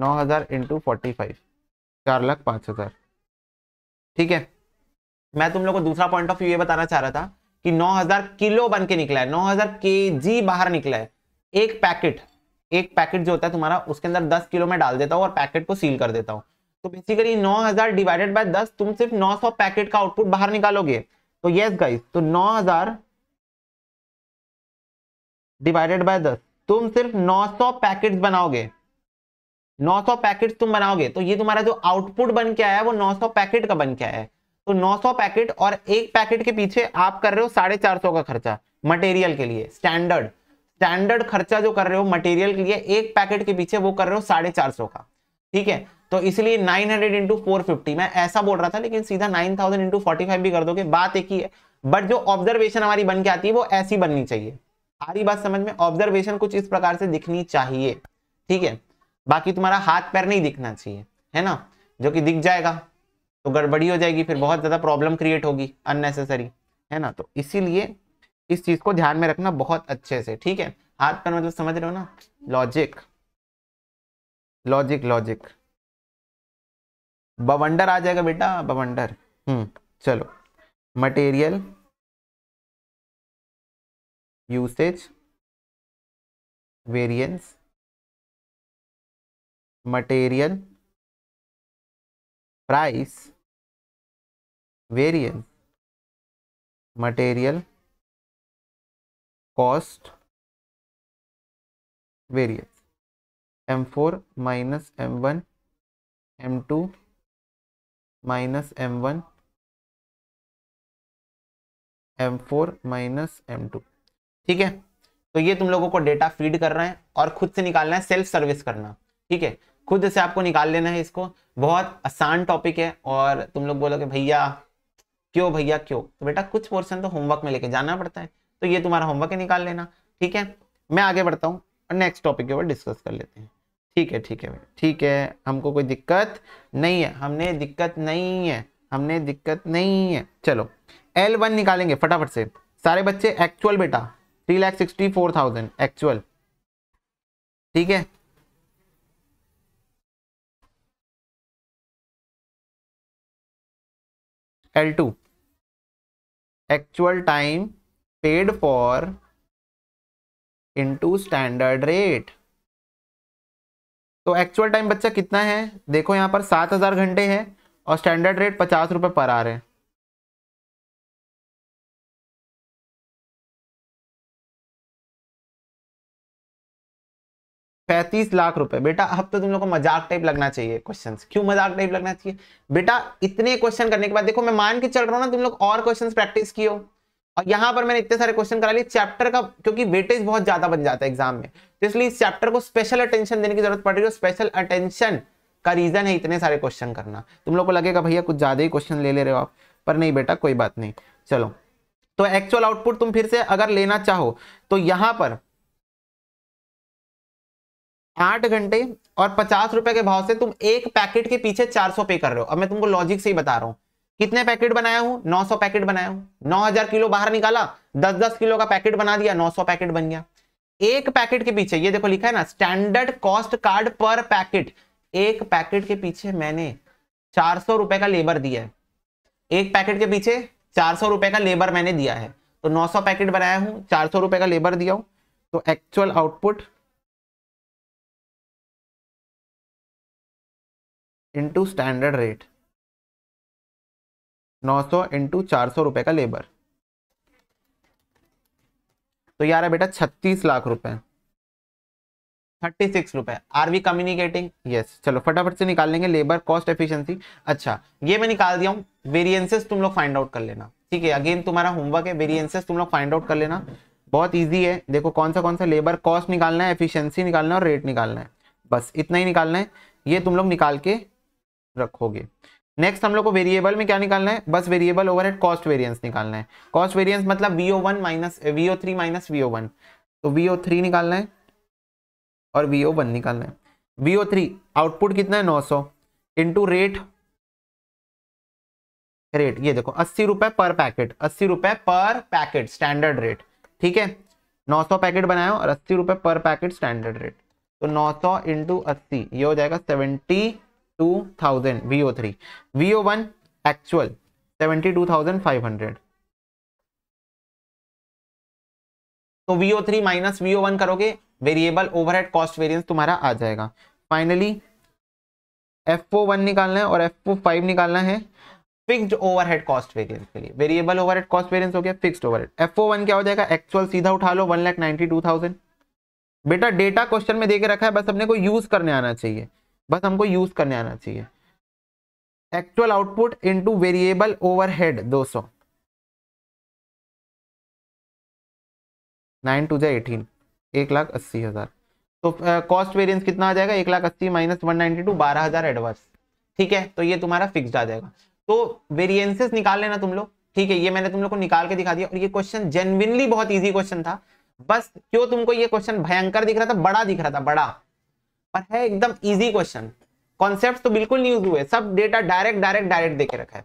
नौ हज़ार इंटू फोर्टी फाइव चार लाख पाँच हज़ार ठीक है मैं तुम लोग को दूसरा पॉइंट ऑफ व्यू ये बताना चाह रहा था कि नौ हज़ार किलो बन के निकला है नौ हज़ार के जी बाहर निकला है एक पैकेट एक पैकेट जो होता है तुम्हारा उसके अंदर दस किलो में डाल देता हूँ और पैकेट को सील कर देता हूँ तो बेसिकली नौ हज़ार डिवाइडेड बाय दस तुम सिर्फ नौ सौ पैकेट का आउटपुट बाहर निकालोगे तो यस गाइस तो 9000 डिवाइडेड बाय 10 तुम सिर्फ 900 पैकेट्स बनाओगे 900 पैकेट्स तुम बनाओगे तो ये तुम्हारा जो आउटपुट बन के आया है वो 900 पैकेट का बन के आया है तो 900 पैकेट और एक पैकेट के पीछे आप कर रहे हो साढ़े चार सौ का खर्चा मटेरियल के लिए स्टैंडर्ड स्टैंडर्ड खर्चा जो कर रहे हो मटेरियल के लिए एक पैकेट के पीछे वो कर रहे हो साढ़े चार सौ का ठीक है तो इसलिए 900 हंड्रेड इंटू फोर फिफ्टी मैं ऐसा बोल रहा था लेकिन सीधा 9000 थाउजेंड इंटू फोर्टी फाइव भी कर दोगे बात एक ही है बट जो ऑब्जर्वेशन हमारी बन के आती है वो ऐसी बननी चाहिए आ रही बात समझ में ऑब्जर्वेशन कुछ इस प्रकार से दिखनी चाहिए ठीक है बाकी तुम्हारा हाथ पैर नहीं दिखना चाहिए है ना जो कि दिख जाएगा तो गड़बड़ी हो जाएगी फिर बहुत ज्यादा प्रॉब्लम क्रिएट होगी अननेसेसरी है ना तो इसीलिए इस चीज को ध्यान में रखना बहुत अच्छे से ठीक है हाथ पैर मतलब समझ रहे हो ना लॉजिक लॉजिक लॉजिक बवंडर आ जाएगा बेटा बवंडर हम्म चलो material usage variance material price variance material cost variance M four minus M one M two minus M one M four minus M two ठीक है तो ये तुम लोगों को डेटा फीड कर रहे है और खुद से निकालना है सेल्फ सर्विस करना ठीक है खुद से आपको निकाल लेना है इसको बहुत आसान टॉपिक है और तुम लोग बोलोगे भैया क्यों भैया क्यों तो बेटा कुछ पोर्सन तो होमवर्क में लेके जाना पड़ता है तो ये तुम्हारा होमवर्क निकाल लेना ठीक है मैं आगे बढ़ता हूँ नेक्स्ट टॉपिक के ऊपर डिस्कस कर लेते हैं ठीक है ठीक है ठीक है हमको कोई दिक्कत नहीं है हमने दिक्कत नहीं है हमने दिक्कत नहीं है चलो एल वन निकालेंगे फटाफट से सारे बच्चे एक्चुअल बेटा three lakh sixty four thousand actual ठीक है L two actual time paid for into standard rate तो एक्चुअल टाइम बच्चा कितना है देखो यहाँ पर सात हज़ार घंटे है और स्टैंडर्ड रेट पचास रुपए पर आवर है पैंतीस लाख रुपए बेटा अब तो तुम लोग को मजाक टाइप लगना चाहिए क्वेश्चन क्यों मजाक टाइप लगना चाहिए बेटा इतने क्वेश्चन करने के बाद देखो मैं मान के चल रहा हूँ ना तुम लोग और क्वेश्चन प्रैक्टिस कियो और यहां पर मैंने इतने सारे क्वेश्चन करा लिए चैप्टर का क्योंकि वेटेज बहुत ज्यादा बन जाता है एग्जाम में तो इसलिए इस चैप्टर को स्पेशल अटेंशन देने की जरूरत पड़ रही है स्पेशल अटेंशन का रीजन है इतने सारे क्वेश्चन करना तुम लोग को लगेगा भैया कुछ ज्यादा ही क्वेश्चन ले ले रहे हो आप पर नहीं बेटा कोई बात नहीं चलो तो एक्चुअल आउटपुट तुम फिर से अगर लेना चाहो तो यहां पर आठ घंटे और पचास रुपए के भाव से तुम एक पैकेट के पीछे चार सौ पे कर रहे हो अब मैं तुमको लॉजिक से ही बता रहा हूं कितने पैकेट बनाया हूं 900 पैकेट बनाया हूं 9000 किलो बाहर निकाला 10-10 किलो का पैकेट बना दिया 900 पैकेट बन गया एक पैकेट के पीछे ये देखो लिखा है ना स्टैंडर्ड कॉस्ट कार्ड पर पैकेट एक पैकेट के पीछे मैंने चार सौ रुपए का लेबर दिया है एक पैकेट के पीछे चार सौ रुपए का लेबर मैंने दिया है तो नौ सौ पैकेट बनाया हूं चार सौ रुपए का लेबर दिया हूं तो actual output into standard rate नौ सौ इंटू चार सौ रुपये का लेबर तो यार है बेटा छत्तीस लाख रुपए थर्टी सिक्स रुपए आर वी कम्युनिकेटिंग यस चलो फटाफट से निकाल लेंगे लेबर कॉस्ट एफिशिएंसी अच्छा ये मैं निकाल दिया हूं वेरिएंसेस तुम लोग फाइंड आउट कर लेना ठीक है अगेन तुम्हारा होमवर्क है वेरिएंसेस तुम लोग फाइंड आउट कर लेना बहुत ईजी है देखो कौन सा कौन सा लेबर कॉस्ट निकालना है एफिशियंसी निकालना है और रेट निकालना है बस इतना ही निकालना है ये तुम लोग निकाल के रखोगे नेक्स्ट हम लोग को वेरिएबल में क्या निकालना है बस वेरिएबल ओवर कॉस्ट वेरियंस निकालना है कॉस्ट वेरियंस मतलब VO one minus VO three minus VO one तो वीओ थ्री निकालना है और वीओ वन निकालना है वीओ थ्री आउटपुट कितना है नौ सौ इंटू रेट रेट ये देखो अस्सी रुपए पर पैकेट अस्सी रुपए पर पैकेट स्टैंडर्ड रेट ठीक है नौ सौ पैकेट बनाया और अस्सी रुपए पर पैकेट स्टैंडर्ड रेट तो नौ सौ इंटू अस्सी ये हो जाएगा seventy two thousand V O three V one actual seventy two thousand five hundred तो V three minus V one करोगे वेरिएबल ओवरहेड कॉस्ट वेरिएंस तुम्हारा आ जाएगा फाइनली एफ ओ वन निकालना है और एफ ओ फाइव निकालना है फिक्स्ड ओवरहेड कॉस्ट वेरिएंस के लिए वेरिएबल ओवरहेड कॉस्ट वेरिएंस हो गया fixed overhead F O one क्या हो जाएगा एक्चुअल सीधा उठा लो one lakh ninety two thousand बेटा डेटा क्वेश्चन में दे के रखा है बस अपने को यूज करने आना चाहिए बस हमको यूज करने आना चाहिए actual output into variable overhead 200 nine two जै एटीन एक लाख अस्सी हज़ार तो कॉस्ट वेरिएंस कितना आ जाएगा एक लाख अस्सी माइनस वन नाइनटी टू बारह हज़ार एडवांस ठीक है तो ये तुम्हारा फिक्स आ जाएगा तो वेरिएंसेस निकाल लेना तुम लोग ठीक है ये मैंने तुम लोग को निकाल के दिखा दिया और ये क्वेश्चन जेनविनली बहुत ईजी क्वेश्चन था बस क्यों तुमको ये क्वेश्चन भयंकर दिख रहा था बड़ा दिख रहा था बड़ा और है एकदम इजी क्वेश्चन कॉन्सेप्ट तो बिल्कुल नहीं यूज हुए सब डेटा डायरेक्ट डायरेक्ट डायरेक्ट देके रखा है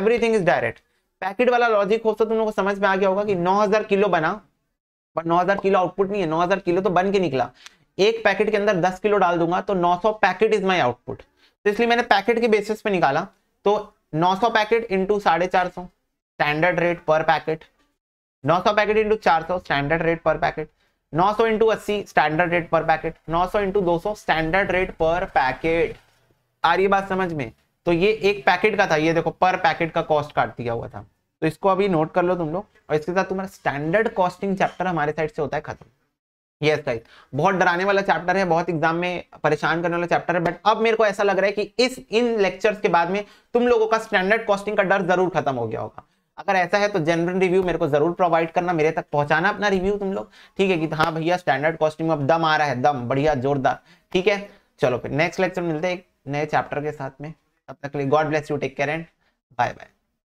एवरीथिंग इज डायरेक्ट पैकेट वाला लॉजिक हो तो तुम लोग को समझ में आ गया होगा कि 9000 किलो बना पर 9000 किलो आउटपुट नहीं है 9000 किलो तो बन के निकला एक पैकेट के अंदर 10 किलो डाल दूंगा तो 900 पैकेट इज माय आउटपुट तो इसलिए मैंने पैकेट के बेसिस पे निकाला तो 900 पैकेट इंटू साढ़े स्टैंडर्ड रेट पर पैकेट 900 पैकेट इंटू चार स्टैंडर्ड रेट पर पैकेट नौ सौ इंटू अस्सी स्टैंडर्ड रेट पर पैकेट नौ सौ इंटू दो सौ स्टैंडर्ड रेट पर पैकेट आ रही बात समझ में तो ये एक पैकेट का था ये देखो पर पैकेट का कॉस्ट काट दिया हुआ था तो इसको अभी नोट कर लो तुम लोग और इसके साथ तुम्हारा स्टैंडर्ड कॉस्टिंग चैप्टर हमारे साइड से होता है खत्म यस yes, गाइस बहुत डराने वाला चैप्टर है बहुत एग्जाम में परेशान करने वाला चैप्टर है बट अब मेरे को ऐसा लग रहा है कि इस इन लेक्चर्स के बाद में तुम लोगों का स्टैंडर्ड कॉस्टिंग का डर जरूर खत्म हो गया होगा अगर ऐसा है तो जनरल रिव्यू मेरे को जरूर प्रोवाइड करना मेरे तक पहुंचाना अपना रिव्यू तुम लोग ठीक है कि हाँ भैया स्टैंडर्ड कॉस्टिंग अब दम आ रहा है दम बढ़िया जोरदार ठीक है चलो फिर नेक्स्ट लेक्चर मिलते हैं एक नए चैप्टर के साथ में तब तक लिए God bless you take care and bye bye